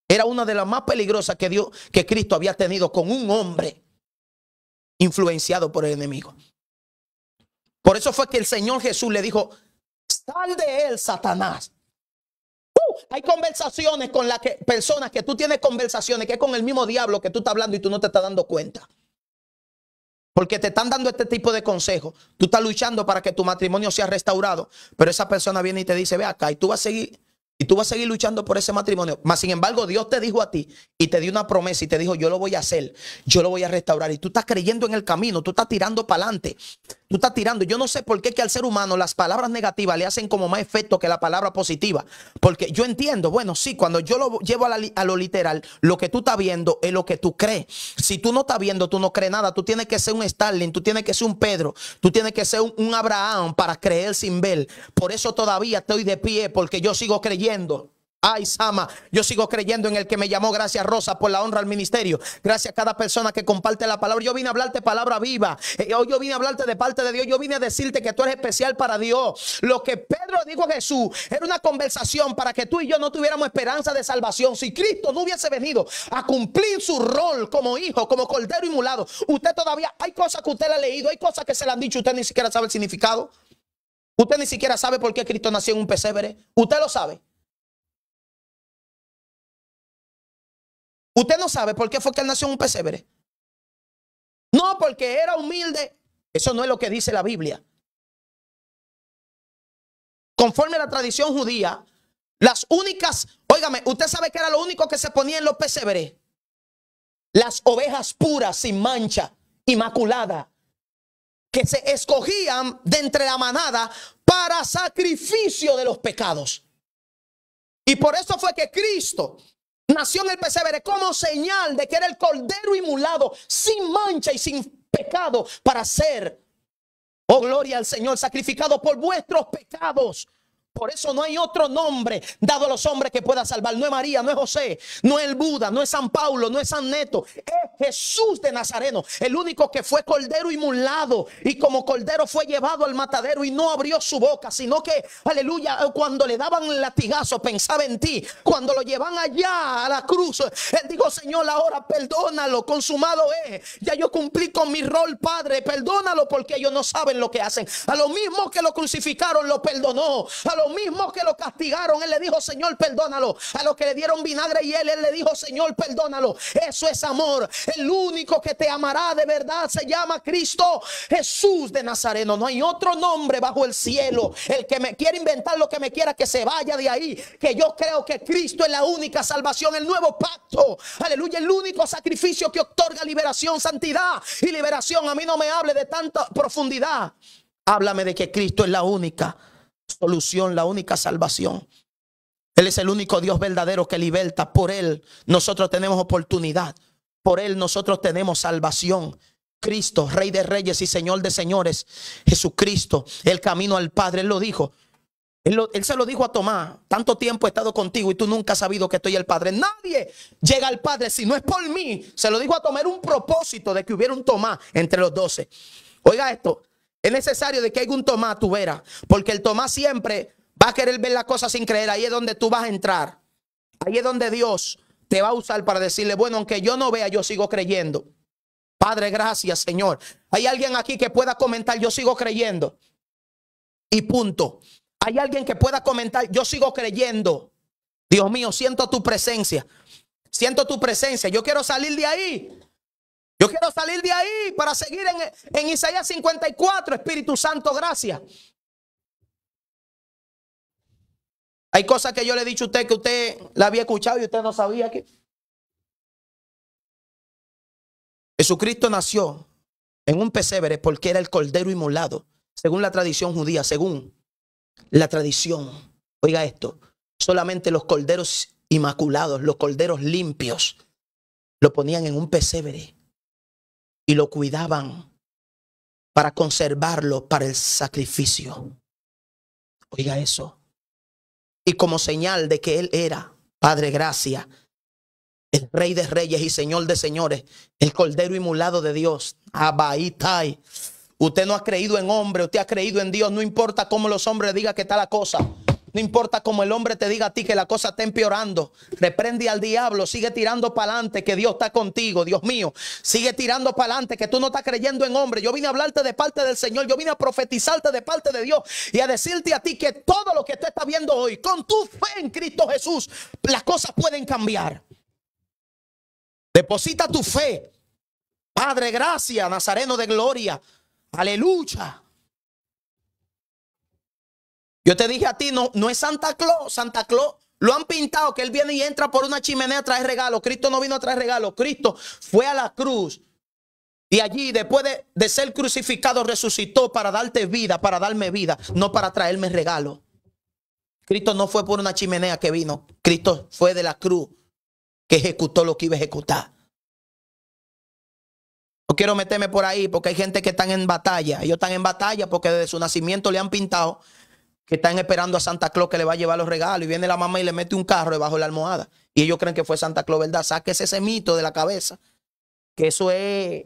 era una de las más peligrosas que, Dios, que Cristo había tenido con un hombre influenciado por el enemigo. Por eso fue que el Señor Jesús le dijo, tal de él Satanás. Uh, hay conversaciones con las que personas que tú tienes conversaciones que es con el mismo diablo que tú estás hablando y tú no te estás dando cuenta. Porque te están dando este tipo de consejos. Tú estás luchando para que tu matrimonio sea restaurado. Pero esa persona viene y te dice, ve acá, y tú vas a seguir, y tú vas a seguir luchando por ese matrimonio. Mas, sin embargo, Dios te dijo a ti y te dio una promesa y te dijo, yo lo voy a hacer, yo lo voy a restaurar. Y tú estás creyendo en el camino, tú estás tirando para adelante. Tú estás tirando. Yo no sé por qué que al ser humano las palabras negativas le hacen como más efecto que la palabra positiva. Porque yo entiendo, bueno, sí, cuando yo lo llevo a, lo literal, lo que tú estás viendo es lo que tú crees. Si tú no estás viendo, tú no crees nada. Tú tienes que ser un Stalin, tú tienes que ser un Pedro, tú tienes que ser un Abraham para creer sin ver. Por eso todavía estoy de pie, porque yo sigo creyendo. Ay, Sama, yo sigo creyendo en el que me llamó. Gracias, Rosa, por la honra al ministerio. Gracias a cada persona que comparte la palabra. Yo vine a hablarte palabra viva. Eh, hoy yo vine a hablarte de parte de Dios. Yo vine a decirte que tú eres especial para Dios. Lo que Pedro dijo a Jesús era una conversación para que tú y yo no tuviéramos esperanza de salvación. Si Cristo no hubiese venido a cumplir su rol como hijo, como cordero inmulado, usted todavía hay cosas que usted le ha leído, hay cosas que se le han dicho, usted ni siquiera sabe el significado. Usted ni siquiera sabe por qué Cristo nació en un pesebre. Usted lo sabe. Usted no sabe por qué fue que él nació en un pesebre. No, porque era humilde. Eso no es lo que dice la Biblia. Conforme a la tradición judía, las únicas, óigame, usted sabe que era lo único que se ponía en los pesebres. Las ovejas puras, sin mancha, inmaculada, que se escogían de entre la manada para sacrificio de los pecados. Y por eso fue que Cristo, nació en el pesebre como señal de que era el cordero inmulado, sin mancha y sin pecado, para ser, oh gloria al Señor, sacrificado por vuestros pecados por eso no hay otro nombre dado a los hombres que pueda salvar. No es María, no es José, no es el Buda, no es San Paulo, no es San Neto. Es Jesús de Nazareno, el único que fue cordero y mullado. y como cordero fue llevado al matadero y no abrió su boca, sino que, aleluya, cuando le daban el latigazo pensaba en ti. Cuando lo llevan allá a la cruz, él dijo, Señor, ahora perdónalo, consumado es. Ya yo cumplí con mi rol, Padre, perdónalo porque ellos no saben lo que hacen. A lo mismo que lo crucificaron, lo perdonó lo mismo que lo castigaron, él le dijo, Señor, perdónalo. A los que le dieron vinagre y él, él le dijo, Señor, perdónalo. Eso es amor. El único que te amará de verdad se llama Cristo Jesús de Nazareno. No hay otro nombre bajo el cielo. El que me quiere inventar lo que me quiera, que se vaya de ahí. Que yo creo que Cristo es la única salvación, el nuevo pacto. Aleluya, el único sacrificio que otorga liberación, santidad y liberación. A mí no me hable de tanta profundidad. Háblame de que Cristo es la única solución, la única salvación. Él es el único Dios verdadero que liberta. Por Él nosotros tenemos oportunidad. Por Él nosotros tenemos salvación. Cristo, Rey de Reyes y Señor de Señores. Jesucristo, el camino al Padre. Él lo dijo. Él, se lo dijo a Tomás. Tanto tiempo he estado contigo y tú nunca has sabido que estoy el Padre. Nadie llega al Padre si no es por mí. Se lo dijo a Tomás. un propósito de que hubiera un Tomás entre los doce. Oiga esto. Es necesario de que hay un Tomás, tu vera, Porque el Tomás siempre va a querer ver las cosas sin creer. Ahí es donde tú vas a entrar. Ahí es donde Dios te va a usar para decirle, bueno, aunque yo no vea, yo sigo creyendo. Padre, gracias, Señor. Hay alguien aquí que pueda comentar, yo sigo creyendo. Y punto. Hay alguien que pueda comentar, yo sigo creyendo. Dios mío, siento tu presencia. Siento tu presencia. Yo quiero salir de ahí. Yo quiero salir de ahí para seguir en, Isaías 54, Espíritu Santo, gracias. Hay cosas que yo le he dicho a usted que usted la había escuchado y usted no sabía que Jesucristo nació en un pesebre porque era el cordero inmolado, según la tradición judía, según la tradición. Oiga esto, solamente los corderos inmaculados, los corderos limpios, lo ponían en un pesebre y lo cuidaban para conservarlo para el sacrificio. Oiga eso. Y como señal de que Él era, Padre Gracia, el Rey de Reyes y Señor de Señores, el Cordero Inmulado de Dios, Abaitai. Usted no ha creído en hombre, usted ha creído en Dios, no importa cómo los hombres digan que está la cosa. No importa como el hombre te diga a ti que la cosa está empeorando. Reprende al diablo, sigue tirando para adelante que Dios está contigo, Dios mío. Sigue tirando para adelante que tú no estás creyendo en hombre. Yo vine a hablarte de parte del Señor, yo vine a profetizarte de parte de Dios y a decirte a ti que todo lo que tú estás viendo hoy, con tu fe en Cristo Jesús, las cosas pueden cambiar. Deposita tu fe. Padre, Gracia, Nazareno de gloria. Aleluya. Yo te dije a ti, no, no es Santa Claus. Santa Claus lo han pintado que él viene y entra por una chimenea a traer regalo. Cristo no vino a traer regalo. Cristo fue a la cruz. Y allí, después de, de ser crucificado, resucitó para darte vida, para darme vida, no para traerme regalo. Cristo no fue por una chimenea que vino. Cristo fue de la cruz que ejecutó lo que iba a ejecutar. No quiero meterme por ahí porque hay gente que están en batalla. Ellos están en batalla porque desde su nacimiento le han pintado que están esperando a Santa Claus que le va a llevar los regalos y viene la mamá y le mete un carro debajo de la almohada. Y ellos creen que fue Santa Claus, ¿verdad? Sáquese ese mito de la cabeza, que eso es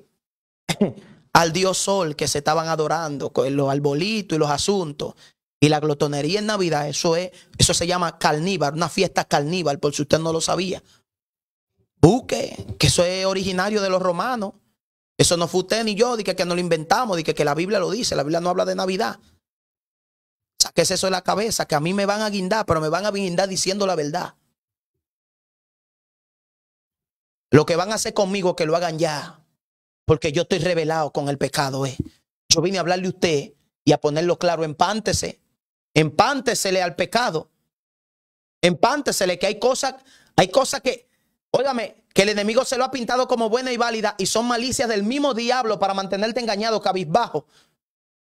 al dios sol que se estaban adorando, con los arbolitos y los asuntos. Y la glotonería en Navidad, eso es, eso se llama carníval, una fiesta carníval, por si usted no lo sabía. Busque, que eso es originario de los romanos. Eso no fue usted ni yo, dije que, no lo inventamos, dije que la Biblia lo dice, la Biblia no habla de Navidad. Sáquese eso de la cabeza, que a mí me van a guindar, pero me van a guindar diciendo la verdad. Lo que van a hacer conmigo, que lo hagan ya, porque yo estoy revelado con el pecado. Eh. Yo vine a hablarle a usted y a ponerlo claro, empántese, empántesele al pecado, empántesele que hay cosas, hay cosas que, óigame, que el enemigo se lo ha pintado como buena y válida y son malicias del mismo diablo para mantenerte engañado, cabizbajo,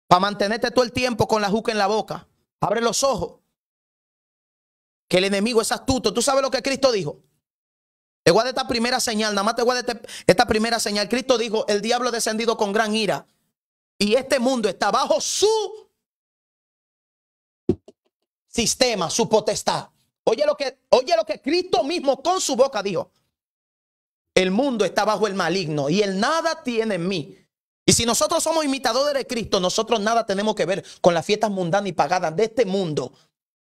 para mantenerte todo el tiempo con la juca en la boca. Abre los ojos. Que el enemigo es astuto. ¿Tú sabes lo que Cristo dijo? Te guarda esta primera señal, nada más te guarda este- esta primera señal. Cristo dijo, el diablo ha descendido con gran ira y este mundo está bajo su sistema, su potestad. Oye lo que, oye lo que Cristo mismo con su boca dijo. El mundo está bajo el maligno y el nada tiene en mí. Y si nosotros somos imitadores de Cristo, nosotros nada tenemos que ver con las fiestas mundanas y pagadas de este mundo.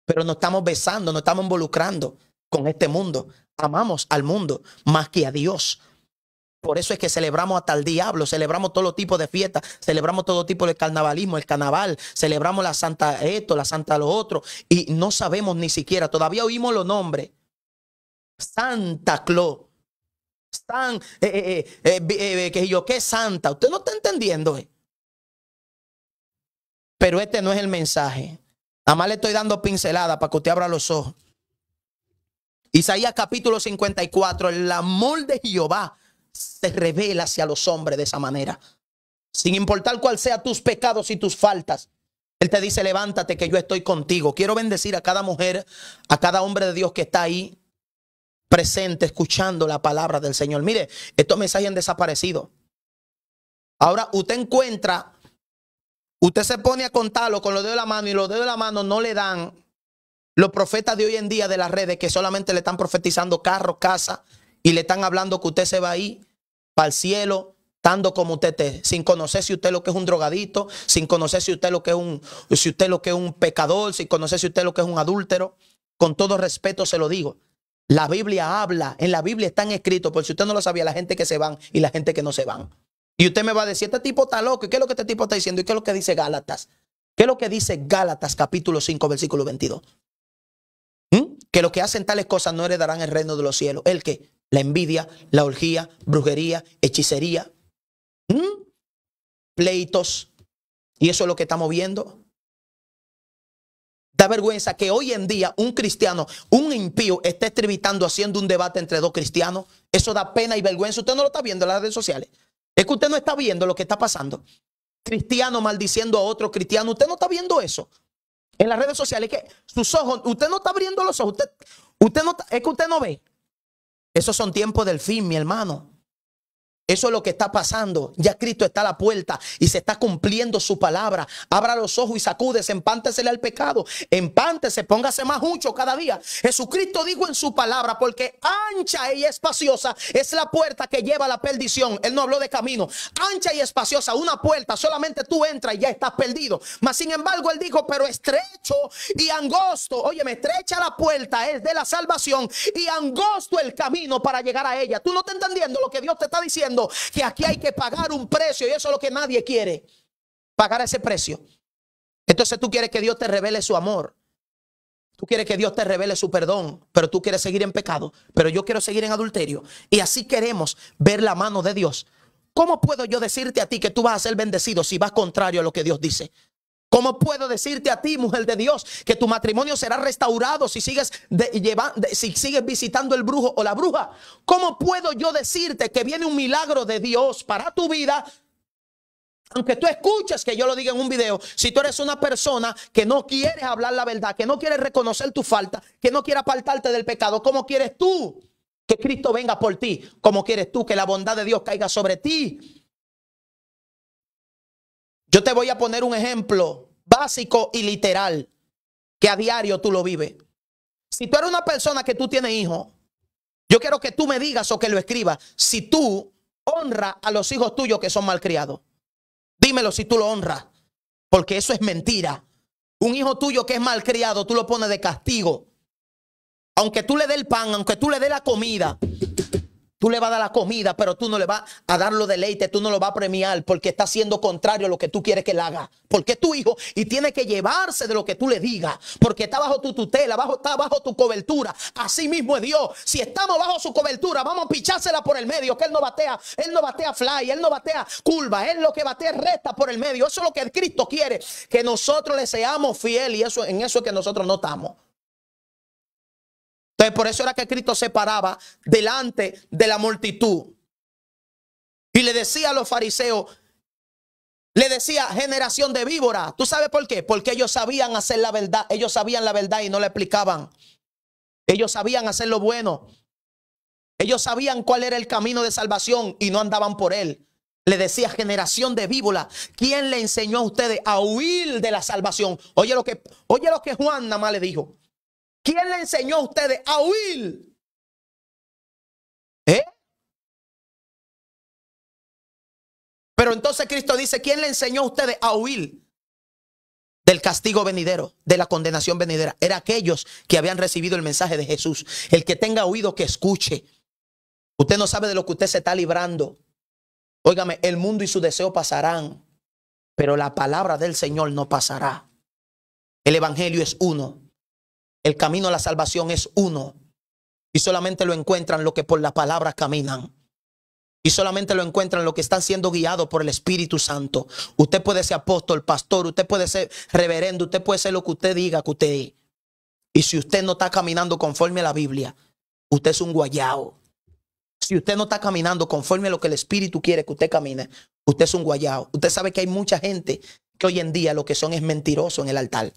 Pero nos estamos besando, nos estamos involucrando con este mundo. Amamos al mundo más que a Dios. Por eso es que celebramos hasta el diablo, celebramos todo tipo de fiestas, celebramos todo tipo de carnavalismo, el carnaval, celebramos la santa esto, la santa lo otro, y no sabemos ni siquiera, todavía oímos los nombres. Santa Claus, están, eh, eh, eh, que yo, qué santa. Usted no está entendiendo. Pero este no es el mensaje. Nada más le estoy dando pincelada para que usted abra los ojos. Isaías capítulo 54, el amor de Jehová se revela hacia los hombres de esa manera. Sin importar cuál sea tus pecados y tus faltas. Él te dice, levántate que yo estoy contigo. Quiero bendecir a cada mujer, a cada hombre de Dios que está ahí, presente escuchando la palabra del Señor. Mire, estos mensajes han desaparecido. Ahora usted encuentra, usted se pone a contarlo con los dedos de la mano y los dedos de la mano no le dan los profetas de hoy en día de las redes que solamente le están profetizando carro, casa y le están hablando que usted se va ahí para el cielo tanto como usted te sin conocer si usted lo que es un drogadito, sin conocer si usted lo que es un, si usted lo que es un pecador, sin conocer si usted lo que es un adúltero. Con todo respeto se lo digo. La Biblia habla, en la Biblia están escritos, por si usted no lo sabía, la gente que se van y la gente que no se van. Y usted me va a decir, este tipo está loco, ¿y qué es lo que este tipo está diciendo? ¿Y qué es lo que dice Gálatas? ¿Qué es lo que dice Gálatas capítulo 5, versículo 22? ¿Mm? Que los que hacen tales cosas no heredarán el reino de los cielos. ¿El qué? La envidia, la orgía, brujería, hechicería, ¿Mm? pleitos. Y eso es lo que estamos viendo. Da vergüenza que hoy en día un cristiano, un impío, esté estribitando haciendo un debate entre dos cristianos. Eso da pena y vergüenza. Usted no lo está viendo en las redes sociales. Es que usted no está viendo lo que está pasando. Cristiano maldiciendo a otro cristiano. Usted no está viendo eso. En las redes sociales, que sus ojos, usted no está abriendo los ojos. Usted, usted no, es que usted no ve. Esos son tiempos del fin, mi hermano. Eso es lo que está pasando. Ya Cristo está a la puerta y se está cumpliendo su palabra. Abra los ojos y sacúdese, empántesele al pecado, empántese, póngase más mucho cada día. Jesucristo dijo en su palabra, porque ancha y espaciosa es la puerta que lleva a la perdición. Él no habló de camino. Ancha y espaciosa, una puerta, solamente tú entras y ya estás perdido. Mas sin embargo, él dijo, pero estrecho y angosto. Oye, me estrecha la puerta, es de la salvación y angosto el camino para llegar a ella. Tú no estás entendiendo lo que Dios te está diciendo que aquí hay que pagar un precio y eso es lo que nadie quiere, pagar ese precio. Entonces tú quieres que Dios te revele su amor. Tú quieres que Dios te revele su perdón, pero tú quieres seguir en pecado, pero yo quiero seguir en adulterio. Y así queremos ver la mano de Dios. ¿Cómo puedo yo decirte a ti que tú vas a ser bendecido si vas contrario a lo que Dios dice? ¿Cómo puedo decirte a ti, mujer de Dios, que tu matrimonio será restaurado si sigues, de, si sigues visitando el brujo o la bruja? ¿Cómo puedo yo decirte que viene un milagro de Dios para tu vida? Aunque tú escuches que yo lo diga en un video, si tú eres una persona que no quieres hablar la verdad, que no quieres reconocer tu falta, que no quiere apartarte del pecado, ¿cómo quieres tú que Cristo venga por ti? ¿Cómo quieres tú que la bondad de Dios caiga sobre ti? Yo te voy a poner un ejemplo básico y literal que a diario tú lo vives. Si tú eres una persona que tú tienes hijos, yo quiero que tú me digas o que lo escribas. Si tú honra a los hijos tuyos que son malcriados, dímelo si tú lo honras, porque eso es mentira. Un hijo tuyo que es malcriado, tú lo pones de castigo. Aunque tú le dé el pan, aunque tú le dé la comida, Tú le vas a dar la comida, pero tú no le vas a dar los deleites, tú no lo vas a premiar porque está haciendo contrario a lo que tú quieres que él haga. Porque es tu hijo y tiene que llevarse de lo que tú le digas, porque está bajo tu tutela, bajo, está bajo tu cobertura. Así mismo es Dios. Si estamos bajo su cobertura, vamos a pichársela por el medio, que él no batea, él no batea fly, él no batea curva, él lo que batea recta por el medio. Eso es lo que Cristo quiere, que nosotros le seamos fiel y eso en eso es que nosotros no estamos por eso era que Cristo se paraba delante de la multitud. Y le decía a los fariseos, le decía, generación de víbora. ¿Tú sabes por qué? Porque ellos sabían hacer la verdad. Ellos sabían la verdad y no la explicaban. Ellos sabían hacer lo bueno. Ellos sabían cuál era el camino de salvación y no andaban por él. Le decía, generación de víbora. ¿quién le enseñó a ustedes a huir de la salvación? Oye lo que, oye lo que Juan nada más le dijo. ¿Quién le enseñó a ustedes a huir? ¿Eh? Pero entonces Cristo dice, ¿quién le enseñó a ustedes a huir del castigo venidero, de la condenación venidera? Era aquellos que habían recibido el mensaje de Jesús. El que tenga oído, que escuche. Usted no sabe de lo que usted se está librando. Óigame, el mundo y su deseo pasarán, pero la palabra del Señor no pasará. El Evangelio es uno. El camino a la salvación es uno. Y solamente lo encuentran los que por la palabra caminan. Y solamente lo encuentran los que están siendo guiados por el Espíritu Santo. Usted puede ser apóstol, pastor, usted puede ser reverendo, usted puede ser lo que usted diga que usted Y si usted no está caminando conforme a la Biblia, usted es un guayao. Si usted no está caminando conforme a lo que el Espíritu quiere que usted camine, usted es un guayao. Usted sabe que hay mucha gente que hoy en día lo que son es mentiroso en el altar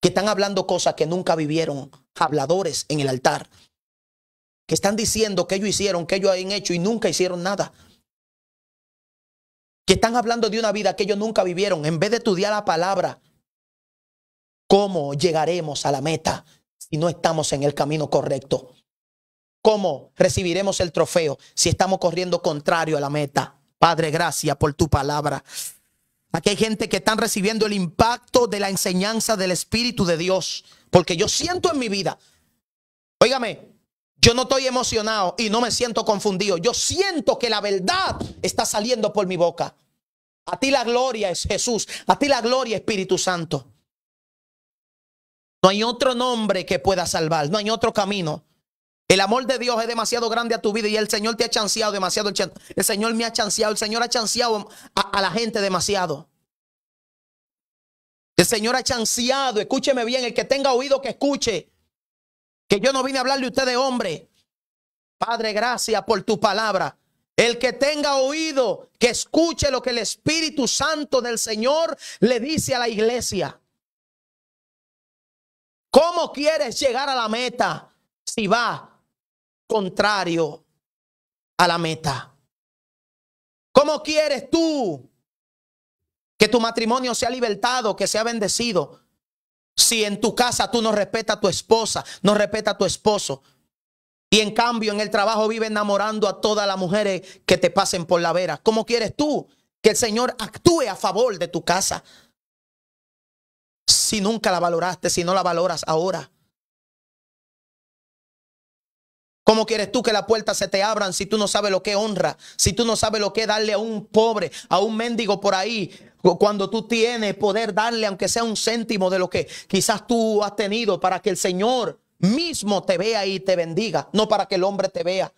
que están hablando cosas que nunca vivieron, habladores en el altar, que están diciendo que ellos hicieron, que ellos han hecho y nunca hicieron nada, que están hablando de una vida que ellos nunca vivieron, en vez de estudiar la palabra, ¿cómo llegaremos a la meta si no estamos en el camino correcto? ¿Cómo recibiremos el trofeo si estamos corriendo contrario a la meta? Padre, gracias por tu palabra. Aquí hay gente que están recibiendo el impacto de la enseñanza del Espíritu de Dios. Porque yo siento en mi vida, óigame, yo no estoy emocionado y no me siento confundido. Yo siento que la verdad está saliendo por mi boca. A ti la gloria es Jesús. A ti la gloria, Espíritu Santo. No hay otro nombre que pueda salvar. No hay otro camino. El amor de Dios es demasiado grande a tu vida y el Señor te ha chanceado demasiado. El Señor me ha chanceado. El Señor ha chanceado a, la gente demasiado. El Señor ha chanceado. Escúcheme bien. El que tenga oído que escuche. Que yo no vine a hablarle a usted de hombre. Padre, gracias por tu palabra. El que tenga oído, que escuche lo que el Espíritu Santo del Señor le dice a la iglesia. ¿Cómo quieres llegar a la meta si va contrario a la meta. ¿Cómo quieres tú que tu matrimonio sea libertado, que sea bendecido? Si en tu casa tú no respetas a tu esposa, no respetas a tu esposo. Y en cambio en el trabajo vive enamorando a todas las mujeres que te pasen por la vera. ¿Cómo quieres tú que el Señor actúe a favor de tu casa? Si nunca la valoraste, si no la valoras ahora. ¿Cómo quieres tú que las puertas se te abran si tú no sabes lo que honra? Si tú no sabes lo que darle a un pobre, a un mendigo por ahí, cuando tú tienes poder darle aunque sea un céntimo de lo que quizás tú has tenido para que el Señor mismo te vea y te bendiga, no para que el hombre te vea.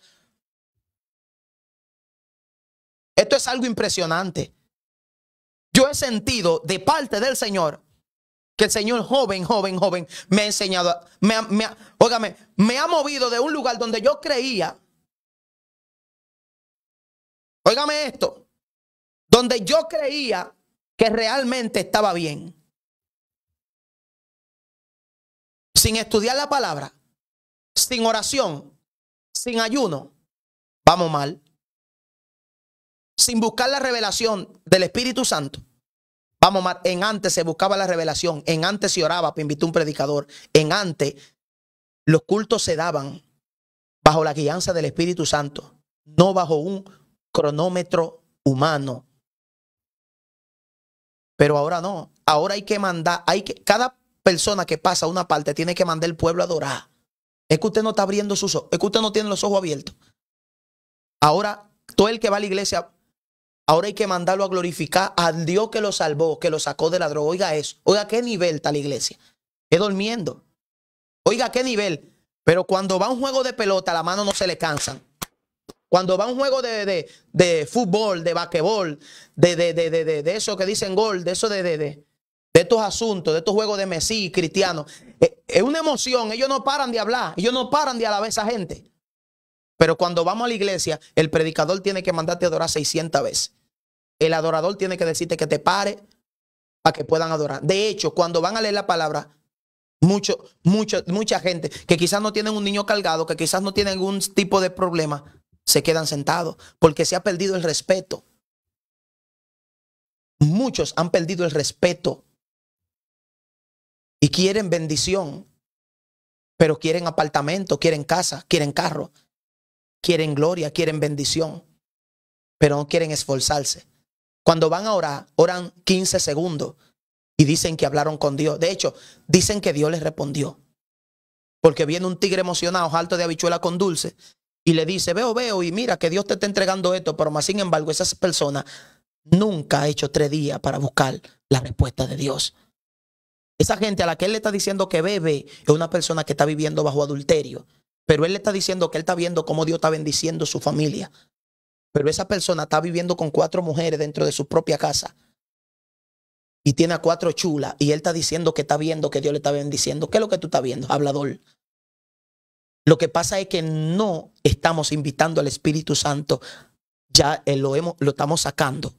Esto es algo impresionante. Yo he sentido de parte del Señor que el Señor joven, joven, joven me ha enseñado, me, óigame, me ha movido de un lugar donde yo creía, óigame esto, donde yo creía que realmente estaba bien. Sin estudiar la palabra, sin oración, sin ayuno, vamos mal. Sin buscar la revelación del Espíritu Santo, Vamos, en antes se buscaba la revelación, en antes se oraba, invitó un predicador, en antes los cultos se daban bajo la guianza del Espíritu Santo, no bajo un cronómetro humano. Pero ahora no, ahora hay que mandar, hay que, cada persona que pasa una parte tiene que mandar el pueblo a adorar. Es que usted no está abriendo sus ojos, es que usted no tiene los ojos abiertos. Ahora, todo el que va a la iglesia Ahora hay que mandarlo a glorificar al Dios que lo salvó, que lo sacó de la droga. Oiga eso. Oiga, ¿qué nivel está la iglesia? Es durmiendo. Oiga, ¿qué nivel? Pero cuando va un juego de pelota, la mano no se le cansan. Cuando va un juego de, fútbol, de basquetbol, de, de, eso que dicen gol, de eso de, estos asuntos, de estos juegos de Messi, cristiano, es, eh, es una emoción. Ellos no paran de hablar, ellos no paran de alabar a esa gente. Pero cuando vamos a la iglesia, el predicador tiene que mandarte a adorar 600 veces. El adorador tiene que decirte que te pare para que puedan adorar. De hecho, cuando van a leer la palabra, mucho, mucho, mucha gente que quizás no tienen un niño cargado, que quizás no tienen algún tipo de problema, se quedan sentados porque se ha perdido el respeto. Muchos han perdido el respeto y quieren bendición, pero quieren apartamento, quieren casa, quieren carro quieren gloria, quieren bendición, pero no quieren esforzarse. Cuando van a orar, oran 15 segundos y dicen que hablaron con Dios. De hecho, dicen que Dios les respondió. Porque viene un tigre emocionado, alto de habichuela con dulce, y le dice, veo, veo, y mira que Dios te está entregando esto, pero más sin embargo, esas personas nunca ha hecho tres días para buscar la respuesta de Dios. Esa gente a la que él le está diciendo que bebe es una persona que está viviendo bajo adulterio. Pero él le está diciendo que él está viendo cómo Dios está bendiciendo su familia. Pero esa persona está viviendo con cuatro mujeres dentro de su propia casa. Y tiene a cuatro chulas. Y él está diciendo que está viendo que Dios le está bendiciendo. ¿Qué es lo que tú estás viendo, hablador? Lo que pasa es que no estamos invitando al Espíritu Santo. Ya eh, lo, hemos, lo estamos sacando.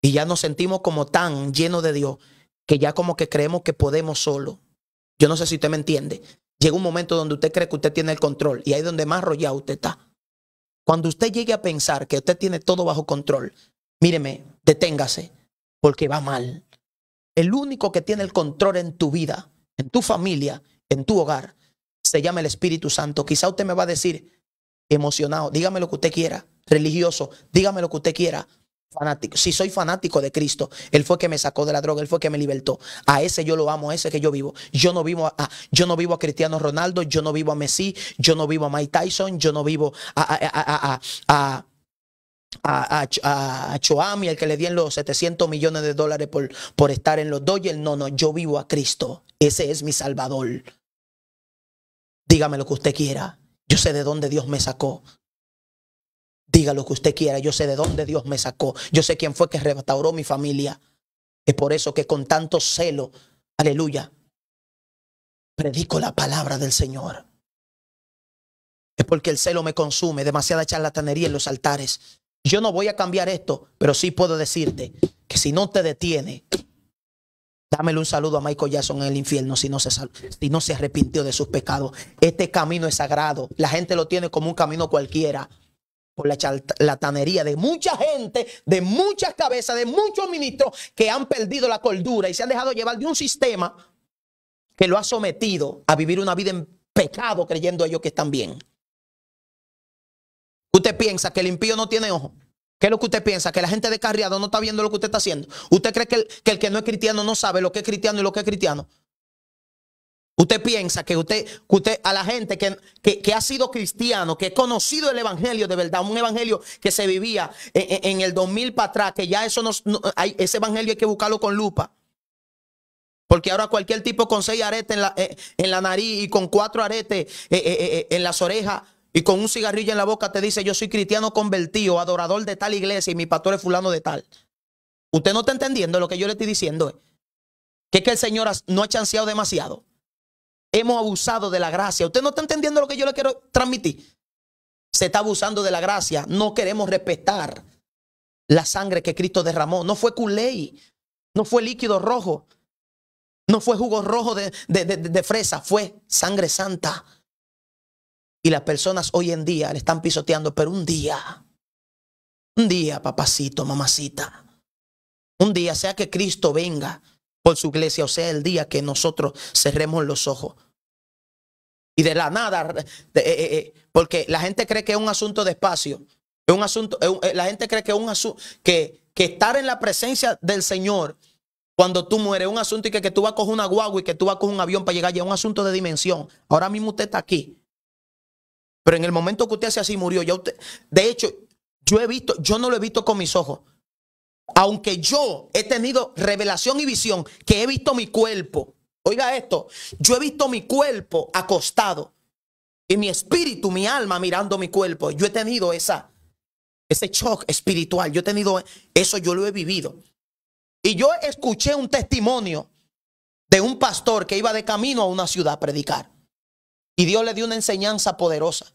Y ya nos sentimos como tan llenos de Dios que ya como que creemos que podemos solo. Yo no sé si usted me entiende. Llega un momento donde usted cree que usted tiene el control y ahí es donde más rollado usted está. Cuando usted llegue a pensar que usted tiene todo bajo control, míreme, deténgase, porque va mal. El único que tiene el control en tu vida, en tu familia, en tu hogar, se llama el Espíritu Santo. Quizá usted me va a decir emocionado, dígame lo que usted quiera, religioso, dígame lo que usted quiera, si soy fanático de Cristo, Él fue que me sacó de la droga, Él fue que me libertó. A ese yo lo amo, a ese que yo vivo. Yo no vivo a, yo no vivo a Cristiano Ronaldo, yo no vivo a Messi, yo no vivo a Mike Tyson, yo no vivo a, a, a, Choami, el que le dieron los 700 millones de dólares por, por estar en los Dodgers. No, no, yo vivo a Cristo. Ese es mi Salvador. Dígame lo que usted quiera. Yo sé de dónde Dios me sacó. Diga lo que usted quiera. Yo sé de dónde Dios me sacó. Yo sé quién fue que restauró mi familia. Es por eso que con tanto celo, aleluya, predico la palabra del Señor. Es porque el celo me consume, demasiada charlatanería en los altares. Yo no voy a cambiar esto, pero sí puedo decirte que si no te detiene, dámelo un saludo a Michael Jackson en el infierno si no se, si no se arrepintió de sus pecados. Este camino es sagrado. La gente lo tiene como un camino cualquiera por la charlatanería de mucha gente, de muchas cabezas, de muchos ministros que han perdido la cordura y se han dejado llevar de un sistema que lo ha sometido a vivir una vida en pecado creyendo ellos que están bien. Usted piensa que el impío no tiene ojo. ¿Qué es lo que usted piensa? ¿Que la gente descarriada no está viendo lo que usted está haciendo? ¿Usted cree que el, que no es cristiano no sabe lo que es cristiano y lo que es cristiano? Usted piensa que usted, usted a la gente que, que, ha sido cristiano, que ha conocido el evangelio de verdad, un evangelio que se vivía en, el 2000 para atrás, que ya eso no, hay, ese evangelio hay que buscarlo con lupa. Porque ahora cualquier tipo con seis aretes en la, eh, en la nariz y con cuatro aretes eh, eh, en las orejas y con un cigarrillo en la boca te dice, yo soy cristiano convertido, adorador de tal iglesia y mi pastor es fulano de tal. Usted no está entendiendo lo que yo le estoy diciendo. Que es que el Señor no ha chanceado demasiado. Hemos abusado de la gracia. Usted no está entendiendo lo que yo le quiero transmitir. Se está abusando de la gracia. No queremos respetar la sangre que Cristo derramó. No fue culey, no fue líquido rojo, no fue jugo rojo de, de, de, de fresa, fue sangre santa. Y las personas hoy en día le están pisoteando, pero un día, un día, papacito, mamacita, un día, sea que Cristo venga por su iglesia. O sea, el día que nosotros cerremos los ojos. Y de la nada, eh, eh, eh, porque la gente cree que es un asunto de espacio. Es un asunto, la gente cree que es un asunto, que, que estar en la presencia del Señor cuando tú mueres, un asunto y que, tú vas a coger una guagua y que tú vas a coger un avión para llegar allá, un asunto de dimensión. Ahora mismo usted está aquí. Pero en el momento que usted hace así murió, ya usted, de hecho, yo he visto, yo no lo he visto con mis ojos, aunque yo he tenido revelación y visión, que he visto mi cuerpo, oiga esto, yo he visto mi cuerpo acostado y mi espíritu, mi alma mirando mi cuerpo. Yo he tenido esa, ese shock espiritual, yo he tenido eso, yo lo he vivido. Y yo escuché un testimonio de un pastor que iba de camino a una ciudad a predicar. Y Dios le dio una enseñanza poderosa.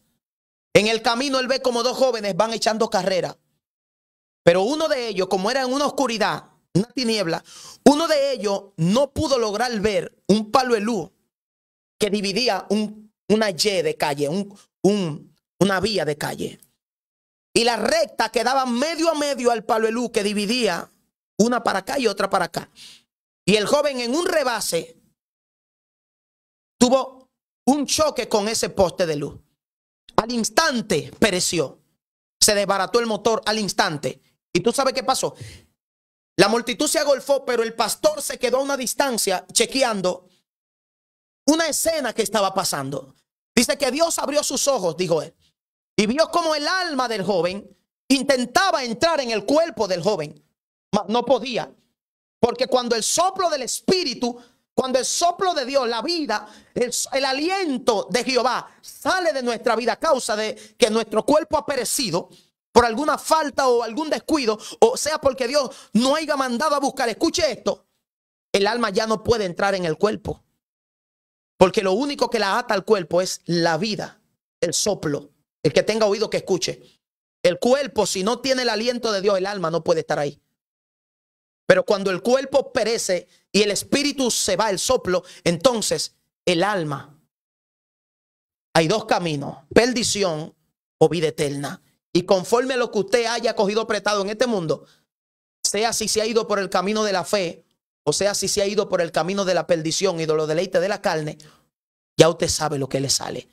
En el camino él ve como dos jóvenes van echando carrera pero uno de ellos, como era en una oscuridad, una tiniebla, uno de ellos no pudo lograr ver un palo de luz que dividía una Y de calle, una vía de calle. Y la recta quedaba medio a medio al palo de luz que dividía una para acá y otra para acá. Y el joven en un rebase tuvo un choque con ese poste de luz. Al instante pereció. Se desbarató el motor al instante. ¿Y tú sabes qué pasó? La multitud se agolfó, pero el pastor se quedó a una distancia chequeando una escena que estaba pasando. Dice que Dios abrió sus ojos, dijo él, y vio como el alma del joven intentaba entrar en el cuerpo del joven, mas no podía. Porque cuando el soplo del Espíritu, cuando el soplo de Dios, la vida, el aliento de Jehová sale de nuestra vida a causa de que nuestro cuerpo ha perecido, por alguna falta o algún descuido, o sea porque Dios no haya mandado a buscar, escuche esto, el alma ya no puede entrar en el cuerpo. Porque lo único que la ata al cuerpo es la vida, el soplo. El que tenga oído que escuche. El cuerpo, si no tiene el aliento de Dios, el alma no puede estar ahí. Pero cuando el cuerpo perece y el espíritu se va, el soplo, entonces el alma. Hay dos caminos, perdición o vida eterna. Y conforme a lo que usted haya cogido prestado en este mundo, sea si se ha ido por el camino de la fe, o sea si se ha ido por el camino de la perdición y de los deleites de la carne, ya usted sabe lo que le sale.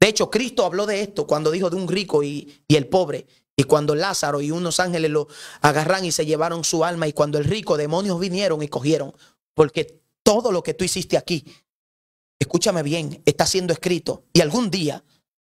De hecho, Cristo habló de esto cuando dijo de un rico y, y, el pobre, y cuando Lázaro y unos ángeles lo agarran y se llevaron su alma, y cuando el rico, demonios vinieron y cogieron, porque todo lo que tú hiciste aquí, escúchame bien, está siendo escrito, y algún día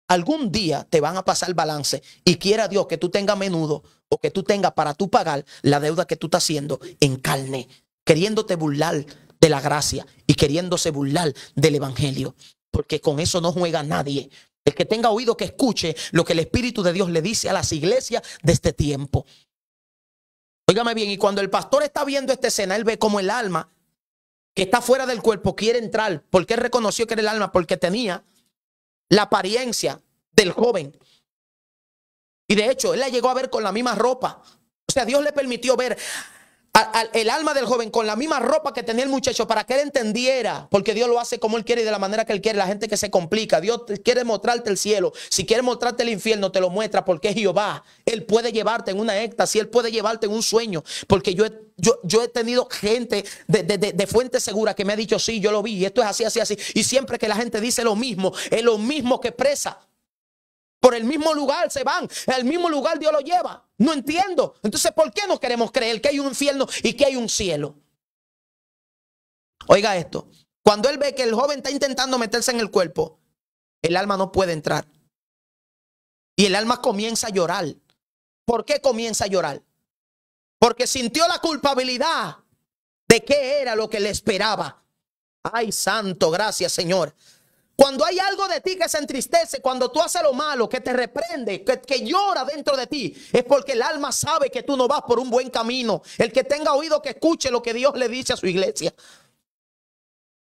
Algún día te van a pasar balance y quiera Dios que tú tengas menudo o que tú tengas para tú pagar la deuda que tú estás haciendo en carne, queriéndote burlar de la gracia y queriéndose burlar del evangelio, porque con eso no juega nadie. El que tenga oído que escuche lo que el Espíritu de Dios le dice a las iglesias de este tiempo. Óigame bien, y cuando el pastor está viendo esta escena, él ve como el alma que está fuera del cuerpo quiere entrar, porque él reconoció que era el alma, porque tenía la apariencia del joven. Y de hecho, él la llegó a ver con la misma ropa. O sea, Dios le permitió ver el alma del joven con la misma ropa que tenía el muchacho para que él entendiera, porque Dios lo hace como él quiere y de la manera que él quiere. La gente que se complica, Dios quiere mostrarte el cielo. Si quiere mostrarte el infierno, te lo muestra porque es Jehová. Él puede llevarte en una Si él puede llevarte en un sueño, porque yo he yo, he tenido gente de, fuente segura que me ha dicho, sí, yo lo vi, Y esto es así, así, así. Y siempre que la gente dice lo mismo, es lo mismo que presa. Por el mismo lugar se van, al mismo lugar Dios lo lleva. No entiendo. Entonces, ¿por qué no queremos creer que hay un infierno y que hay un cielo? Oiga esto, cuando él ve que el joven está intentando meterse en el cuerpo, el alma no puede entrar. Y el alma comienza a llorar. ¿Por qué comienza a llorar? porque sintió la culpabilidad de qué era lo que le esperaba. Ay, santo, gracias Señor. Cuando hay algo de ti que se entristece, cuando tú haces lo malo, que te reprende, que, que, llora dentro de ti, es porque el alma sabe que tú no vas por un buen camino. El que tenga oído que escuche lo que Dios le dice a su iglesia.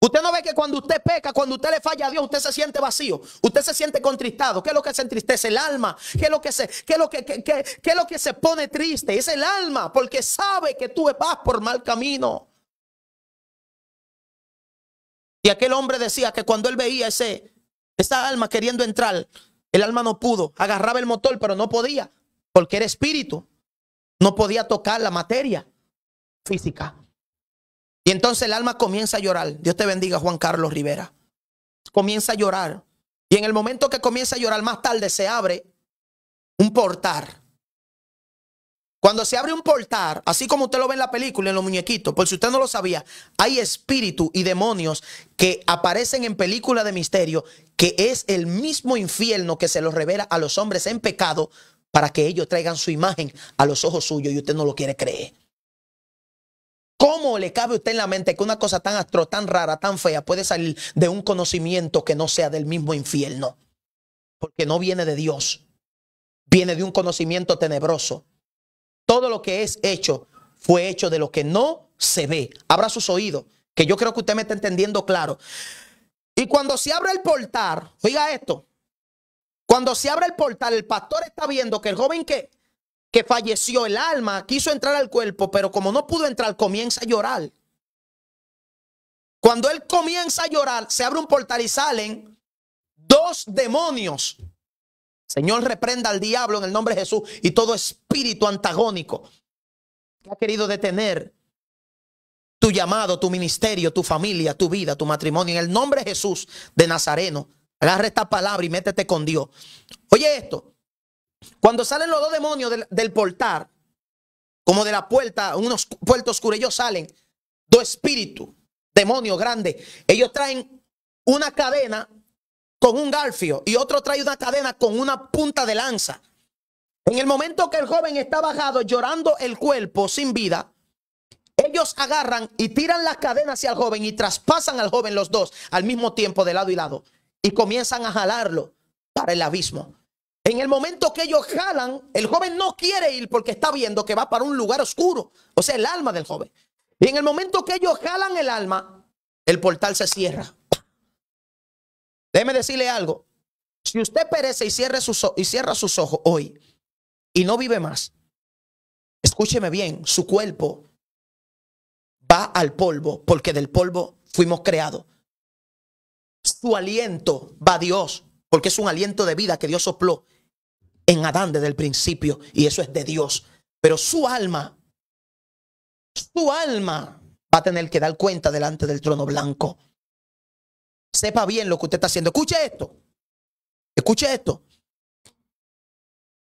Usted no ve que cuando usted peca, cuando usted le falla a Dios, usted se siente vacío, usted se siente contristado. ¿Qué es lo que se entristece? El alma. ¿Qué es lo que se, es lo que se pone triste? Es el alma, porque sabe que tú vas por mal camino. Y aquel hombre decía que cuando él veía ese, esa alma queriendo entrar, el alma no pudo. Agarraba el motor, pero no podía, porque era espíritu. No podía tocar la materia física. Y entonces el alma comienza a llorar. Dios te bendiga, Juan Carlos Rivera. Comienza a llorar. Y en el momento que comienza a llorar, más tarde se abre un portar. Cuando se abre un portal, así como usted lo ve en la película, en los muñequitos, por si usted no lo sabía, hay espíritus y demonios que aparecen en películas de misterio, que es el mismo infierno que se los revela a los hombres en pecado para que ellos traigan su imagen a los ojos suyos y usted no lo quiere creer. ¿Cómo le cabe a usted en la mente que una cosa tan astro, tan rara, tan fea puede salir de un conocimiento que no sea del mismo infierno? Porque no viene de Dios. Viene de un conocimiento tenebroso. Todo lo que es hecho fue hecho de lo que no se ve. Abra sus oídos, que yo creo que usted me está entendiendo claro. Y cuando se abre el portal, oiga esto, cuando se abre el portal, el pastor está viendo que el joven que que falleció el alma, quiso entrar al cuerpo, pero como no pudo entrar, comienza a llorar. Cuando él comienza a llorar, se abre un portal y salen dos demonios. Señor, reprenda al diablo en el nombre de Jesús y todo espíritu antagónico que ha querido detener tu llamado, tu ministerio, tu familia, tu vida, tu matrimonio. En el nombre de Jesús de Nazareno, agarra esta palabra y métete con Dios. Oye esto, cuando salen los dos demonios del, del portal, como de la puerta, unos puertos oscuros, ellos salen, dos espíritus, demonios grandes, ellos traen una cadena con un garfio y otro trae una cadena con una punta de lanza. En el momento que el joven está bajado llorando el cuerpo sin vida, ellos agarran y tiran la cadena hacia el joven y traspasan al joven los dos al mismo tiempo de lado y lado y comienzan a jalarlo para el abismo. En el momento que ellos jalan, el joven no quiere ir porque está viendo que va para un lugar oscuro. O sea, el alma del joven. Y en el momento que ellos jalan el alma, el portal se cierra. Déjeme decirle algo. Si usted perece y cierra sus, y cierra sus ojos hoy y no vive más, escúcheme bien, su cuerpo va al polvo porque del polvo fuimos creados. Su aliento va a Dios porque es un aliento de vida que Dios sopló en Adán desde el principio y eso es de Dios. Pero su alma, su alma va a tener que dar cuenta delante del trono blanco. Sepa bien lo que usted está haciendo. Escuche esto. Escuche esto.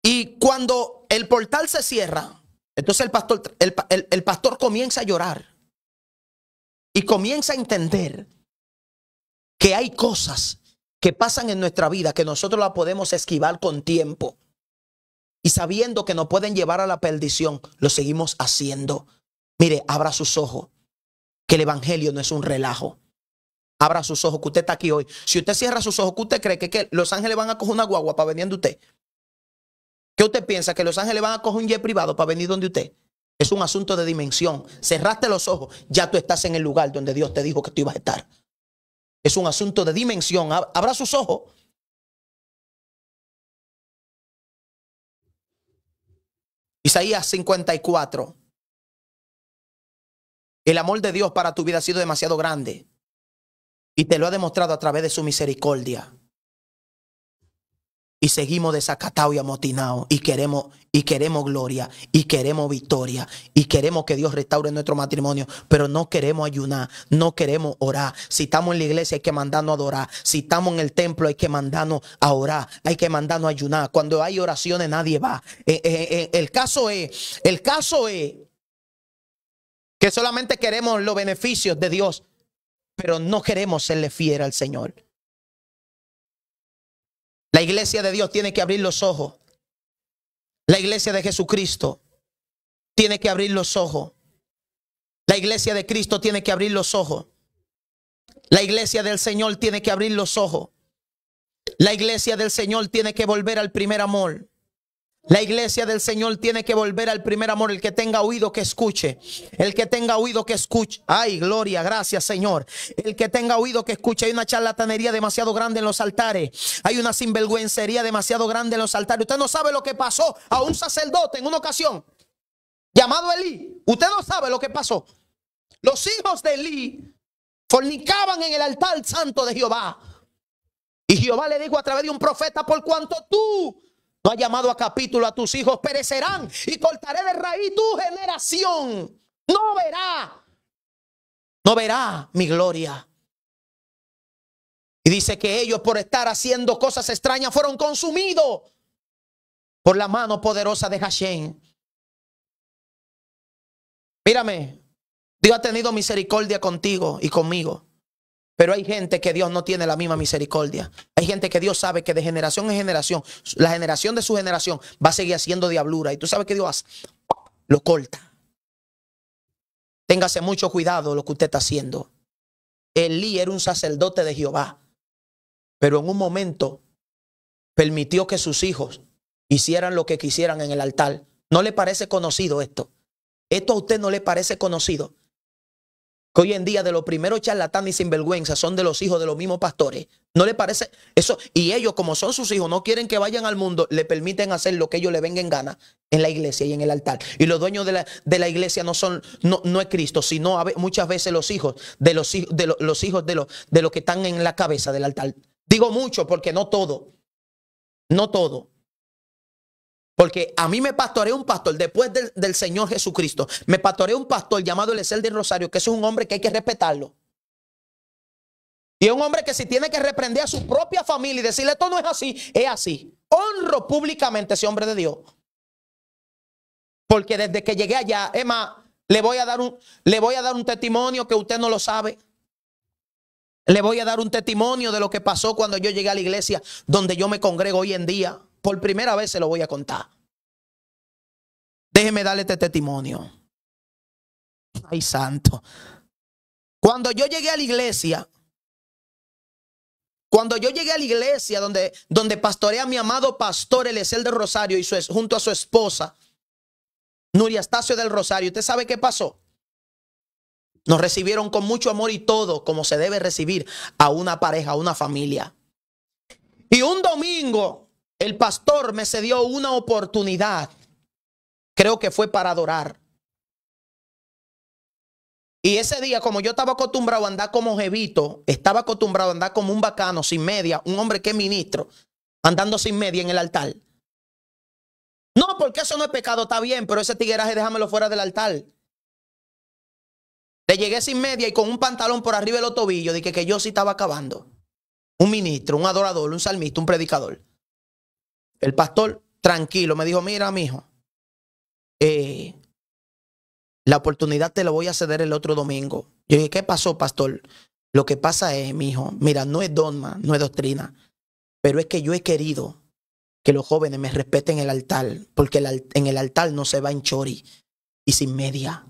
Y cuando el portal se cierra, entonces el pastor, el, el pastor comienza a llorar y comienza a entender que hay cosas que pasan en nuestra vida que nosotros la podemos esquivar con tiempo y sabiendo que nos pueden llevar a la perdición, lo seguimos haciendo. Mire, abra sus ojos, que el Evangelio no es un relajo. Abra sus ojos, que usted está aquí hoy. Si usted cierra sus ojos, que usted cree que, los ángeles van a coger una guagua para venir donde usted. ¿Qué usted piensa? ¿Que los ángeles van a coger un jet privado para venir donde usted? Es un asunto de dimensión. Cerraste los ojos, ya tú estás en el lugar donde Dios te dijo que tú ibas a estar. Es un asunto de dimensión. Abra sus ojos. Isaías 54. El amor de Dios para tu vida ha sido demasiado grande y te lo ha demostrado a través de su misericordia y seguimos desacatados y amotinados y queremos, y queremos gloria y queremos victoria y queremos que Dios restaure nuestro matrimonio, pero no queremos ayunar, no queremos orar. Si estamos en la iglesia hay que mandarnos a adorar, si estamos en el templo hay que mandarnos a orar, hay que mandarnos a ayunar. Cuando hay oraciones nadie va. Eh, eh, eh, el caso es, el caso es que solamente queremos los beneficios de Dios, pero no queremos serle fiel al Señor. La iglesia de Dios tiene que abrir los ojos. La iglesia de Jesucristo tiene que abrir los ojos. La iglesia de Cristo tiene que abrir los ojos. La iglesia del Señor tiene que abrir los ojos. La iglesia del Señor tiene que volver al primer amor. La iglesia del Señor tiene que volver al primer amor. El que tenga oído que escuche. El que tenga oído que escuche. Ay, gloria, gracias Señor. El que tenga oído que escuche. Hay una charlatanería demasiado grande en los altares. Hay una sinvergüencería demasiado grande en los altares. Usted no sabe lo que pasó a un sacerdote en una ocasión llamado Elí. Usted no sabe lo que pasó. Los hijos de Elí fornicaban en el altar santo de Jehová. Y Jehová le dijo a través de un profeta, por cuanto tú ha llamado a capítulo a tus hijos, perecerán y cortaré de raíz tu generación. No verá, no verá mi gloria. Y dice que ellos por estar haciendo cosas extrañas fueron consumidos por la mano poderosa de Hashem. Mírame, Dios ha tenido misericordia contigo y conmigo. Pero hay gente que Dios no tiene la misma misericordia. Hay gente que Dios sabe que de generación en generación, la generación de su generación va a seguir haciendo diablura. Y tú sabes que Dios hace, lo corta. Téngase mucho cuidado lo que usted está haciendo. Elí era un sacerdote de Jehová, pero en un momento permitió que sus hijos hicieran lo que quisieran en el altar. ¿No le parece conocido esto? ¿Esto a usted no le parece conocido? que hoy en día de los primeros charlatanes y sinvergüenzas son de los hijos de los mismos pastores. ¿No le parece eso? Y ellos, como son sus hijos, no quieren que vayan al mundo, le permiten hacer lo que ellos le vengan ganas en la iglesia y en el altar. Y los dueños de la, de la iglesia no son, no, no es Cristo, sino muchas veces los hijos de los, de los hijos de los, de los que están en la cabeza del altar. Digo mucho porque no todo, no todo. Porque a mí me pastoreó un pastor después del, Señor Jesucristo. Me pastoreó un pastor llamado Esel de Rosario, que es un hombre que hay que respetarlo. Y es un hombre que si tiene que reprender a su propia familia y decirle esto no es así, es así. Honro públicamente a ese hombre de Dios. Porque desde que llegué allá, Emma, le voy a dar un, le voy a dar un testimonio que usted no lo sabe. Le voy a dar un testimonio de lo que pasó cuando yo llegué a la iglesia donde yo me congrego hoy en día por primera vez se lo voy a contar. Déjeme darle este testimonio. Ay, santo. Cuando yo llegué a la iglesia, cuando yo llegué a la iglesia donde, donde pastorea a mi amado pastor el del Rosario y su, junto a su esposa, Nuria Estacio del Rosario, ¿usted sabe qué pasó? Nos recibieron con mucho amor y todo, como se debe recibir a una pareja, a una familia. Y un domingo, el pastor me cedió una oportunidad. Creo que fue para adorar. Y ese día, como yo estaba acostumbrado a andar como jevito, estaba acostumbrado a andar como un bacano, sin media, un hombre que es ministro, andando sin media en el altar. No, porque eso no es pecado, está bien, pero ese tigueraje déjamelo fuera del altar. Le llegué sin media y con un pantalón por arriba de los tobillos, dije que yo sí estaba acabando. Un ministro, un adorador, un salmista, un predicador el pastor tranquilo me dijo, mira, mijo, eh, la oportunidad te la voy a ceder el otro domingo. Yo dije, ¿qué pasó, pastor? Lo que pasa es, mijo, mira, no es dogma, no es doctrina, pero es que yo he querido que los jóvenes me respeten el altar, porque en el altar no se va en chori y sin media.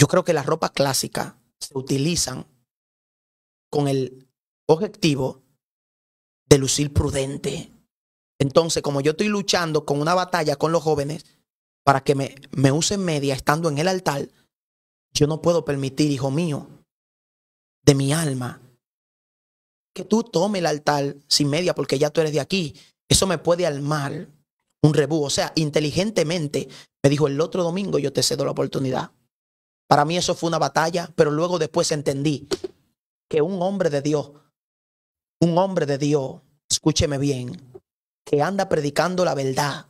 Yo creo que las ropas clásicas se utilizan con el objetivo de lucir prudente, entonces, como yo estoy luchando con una batalla con los jóvenes para que me, me usen media estando en el altar, yo no puedo permitir, hijo mío, de mi alma, que tú tomes el altar sin media porque ya tú eres de aquí. Eso me puede armar un rebú. O sea, inteligentemente me dijo, el otro domingo yo te cedo la oportunidad. Para mí eso fue una batalla, pero luego después entendí que un hombre de Dios, un hombre de Dios, escúcheme bien, que anda predicando la verdad,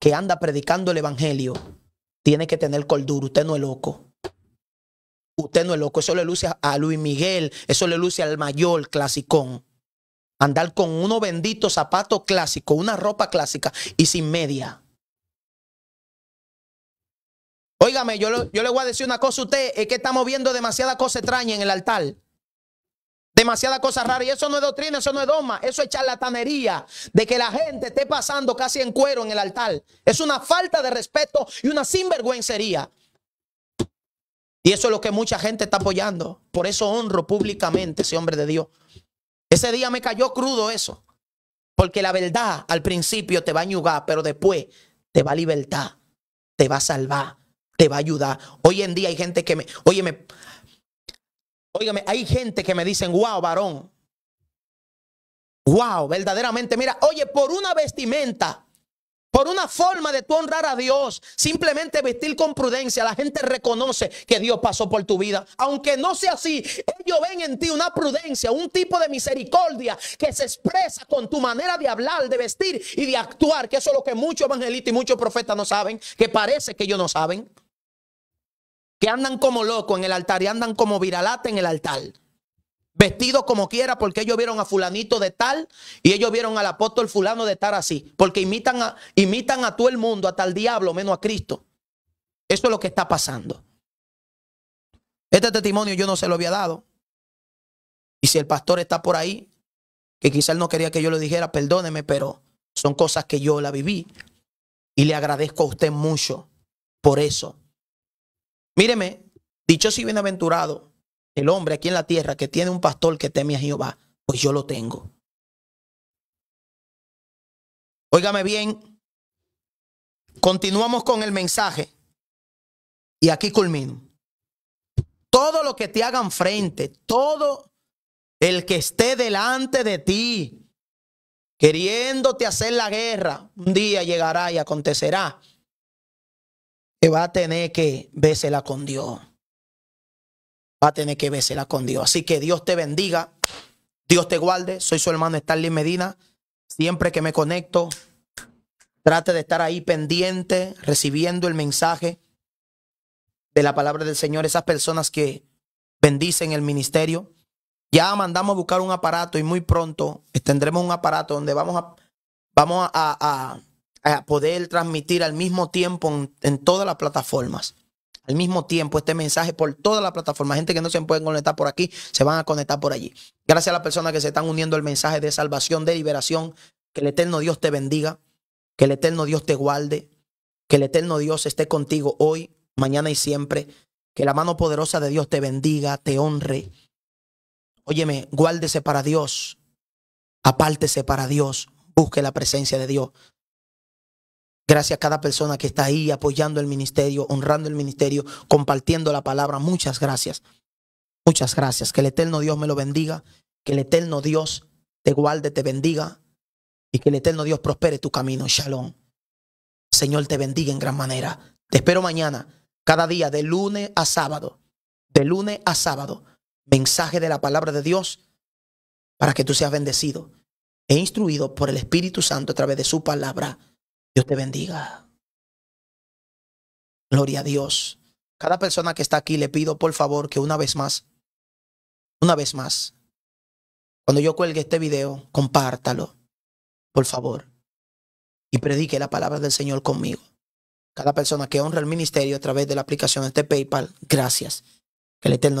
que anda predicando el evangelio, tiene que tener cordura. Usted no es loco. Usted no es loco. Eso le luce a Luis Miguel, eso le luce al mayor clasicón. Andar con uno bendito zapato clásico. una ropa clásica y sin media. Óigame, yo, yo le voy a decir una cosa a usted, es que estamos viendo demasiada cosa extraña en el altar demasiada cosa rara. Y eso no es doctrina, eso no es doma. eso es charlatanería de que la gente esté pasando casi en cuero en el altar. Es una falta de respeto y una sinvergüencería. Y eso es lo que mucha gente está apoyando. Por eso honro públicamente a ese hombre de Dios. Ese día me cayó crudo eso. Porque la verdad al principio te va a ñugar, pero después te va a libertar, te va a salvar, te va a ayudar. Hoy en día hay gente que me, oye, me, Oígame, hay gente que me dicen, wow, varón. Wow, verdaderamente, mira, oye, por una vestimenta, por una forma de tú honrar a Dios, simplemente vestir con prudencia, la gente reconoce que Dios pasó por tu vida. Aunque no sea así, ellos ven en ti una prudencia, un tipo de misericordia que se expresa con tu manera de hablar, de vestir y de actuar, que eso es lo que muchos evangelistas y muchos profetas no saben, que parece que ellos no saben andan como locos en el altar y andan como viralata en el altar. Vestidos como quiera porque ellos vieron a fulanito de tal y ellos vieron al apóstol fulano de estar así. Porque imitan a, imitan a todo el mundo, hasta el diablo, menos a Cristo. Eso es lo que está pasando. Este testimonio yo no se lo había dado. Y si el pastor está por ahí, que quizás no quería que yo lo dijera, perdóneme, pero son cosas que yo la viví. Y le agradezco a usted mucho por eso. Míreme, dichoso y bienaventurado el hombre aquí en la tierra que tiene un pastor que teme a Jehová, pues yo lo tengo. Óigame bien, continuamos con el mensaje y aquí culmino. Todo lo que te hagan frente, todo el que esté delante de ti, queriéndote hacer la guerra, un día llegará y acontecerá que va a tener que besela con Dios. Va a tener que besela con Dios. Así que Dios te bendiga. Dios te guarde. Soy su hermano Stanley Medina. Siempre que me conecto, trate de estar ahí pendiente, recibiendo el mensaje de la palabra del Señor. Esas personas que bendicen el ministerio. Ya mandamos a buscar un aparato y muy pronto tendremos un aparato donde vamos a, vamos a, a poder transmitir al mismo tiempo en, todas las plataformas al mismo tiempo este mensaje por todas las plataformas. Gente que no se pueden conectar por aquí, se van a conectar por allí. Gracias a las personas que se están uniendo al mensaje de salvación, de liberación. Que el eterno Dios te bendiga, que el eterno Dios te guarde, que el eterno Dios esté contigo hoy, mañana y siempre. Que la mano poderosa de Dios te bendiga, te honre. Óyeme, guárdese para Dios, apártese para Dios, busque la presencia de Dios. Gracias a cada persona que está ahí apoyando el ministerio, honrando el ministerio, compartiendo la palabra. Muchas gracias. Muchas gracias. Que el eterno Dios me lo bendiga. Que el eterno Dios te guarde, te bendiga. Y que el eterno Dios prospere tu camino. Shalom. Señor te bendiga en gran manera. Te espero mañana, cada día, de lunes a sábado. De lunes a sábado. Mensaje de la palabra de Dios para que tú seas bendecido e instruido por el Espíritu Santo a través de su palabra. Dios te bendiga. Gloria a Dios. Cada persona que está aquí le pido por favor que una vez más, una vez más, cuando yo cuelgue este video, compártalo, por favor, y predique la palabra del Señor conmigo. Cada persona que honra el ministerio a través de la aplicación de este PayPal, gracias. Que el Eterno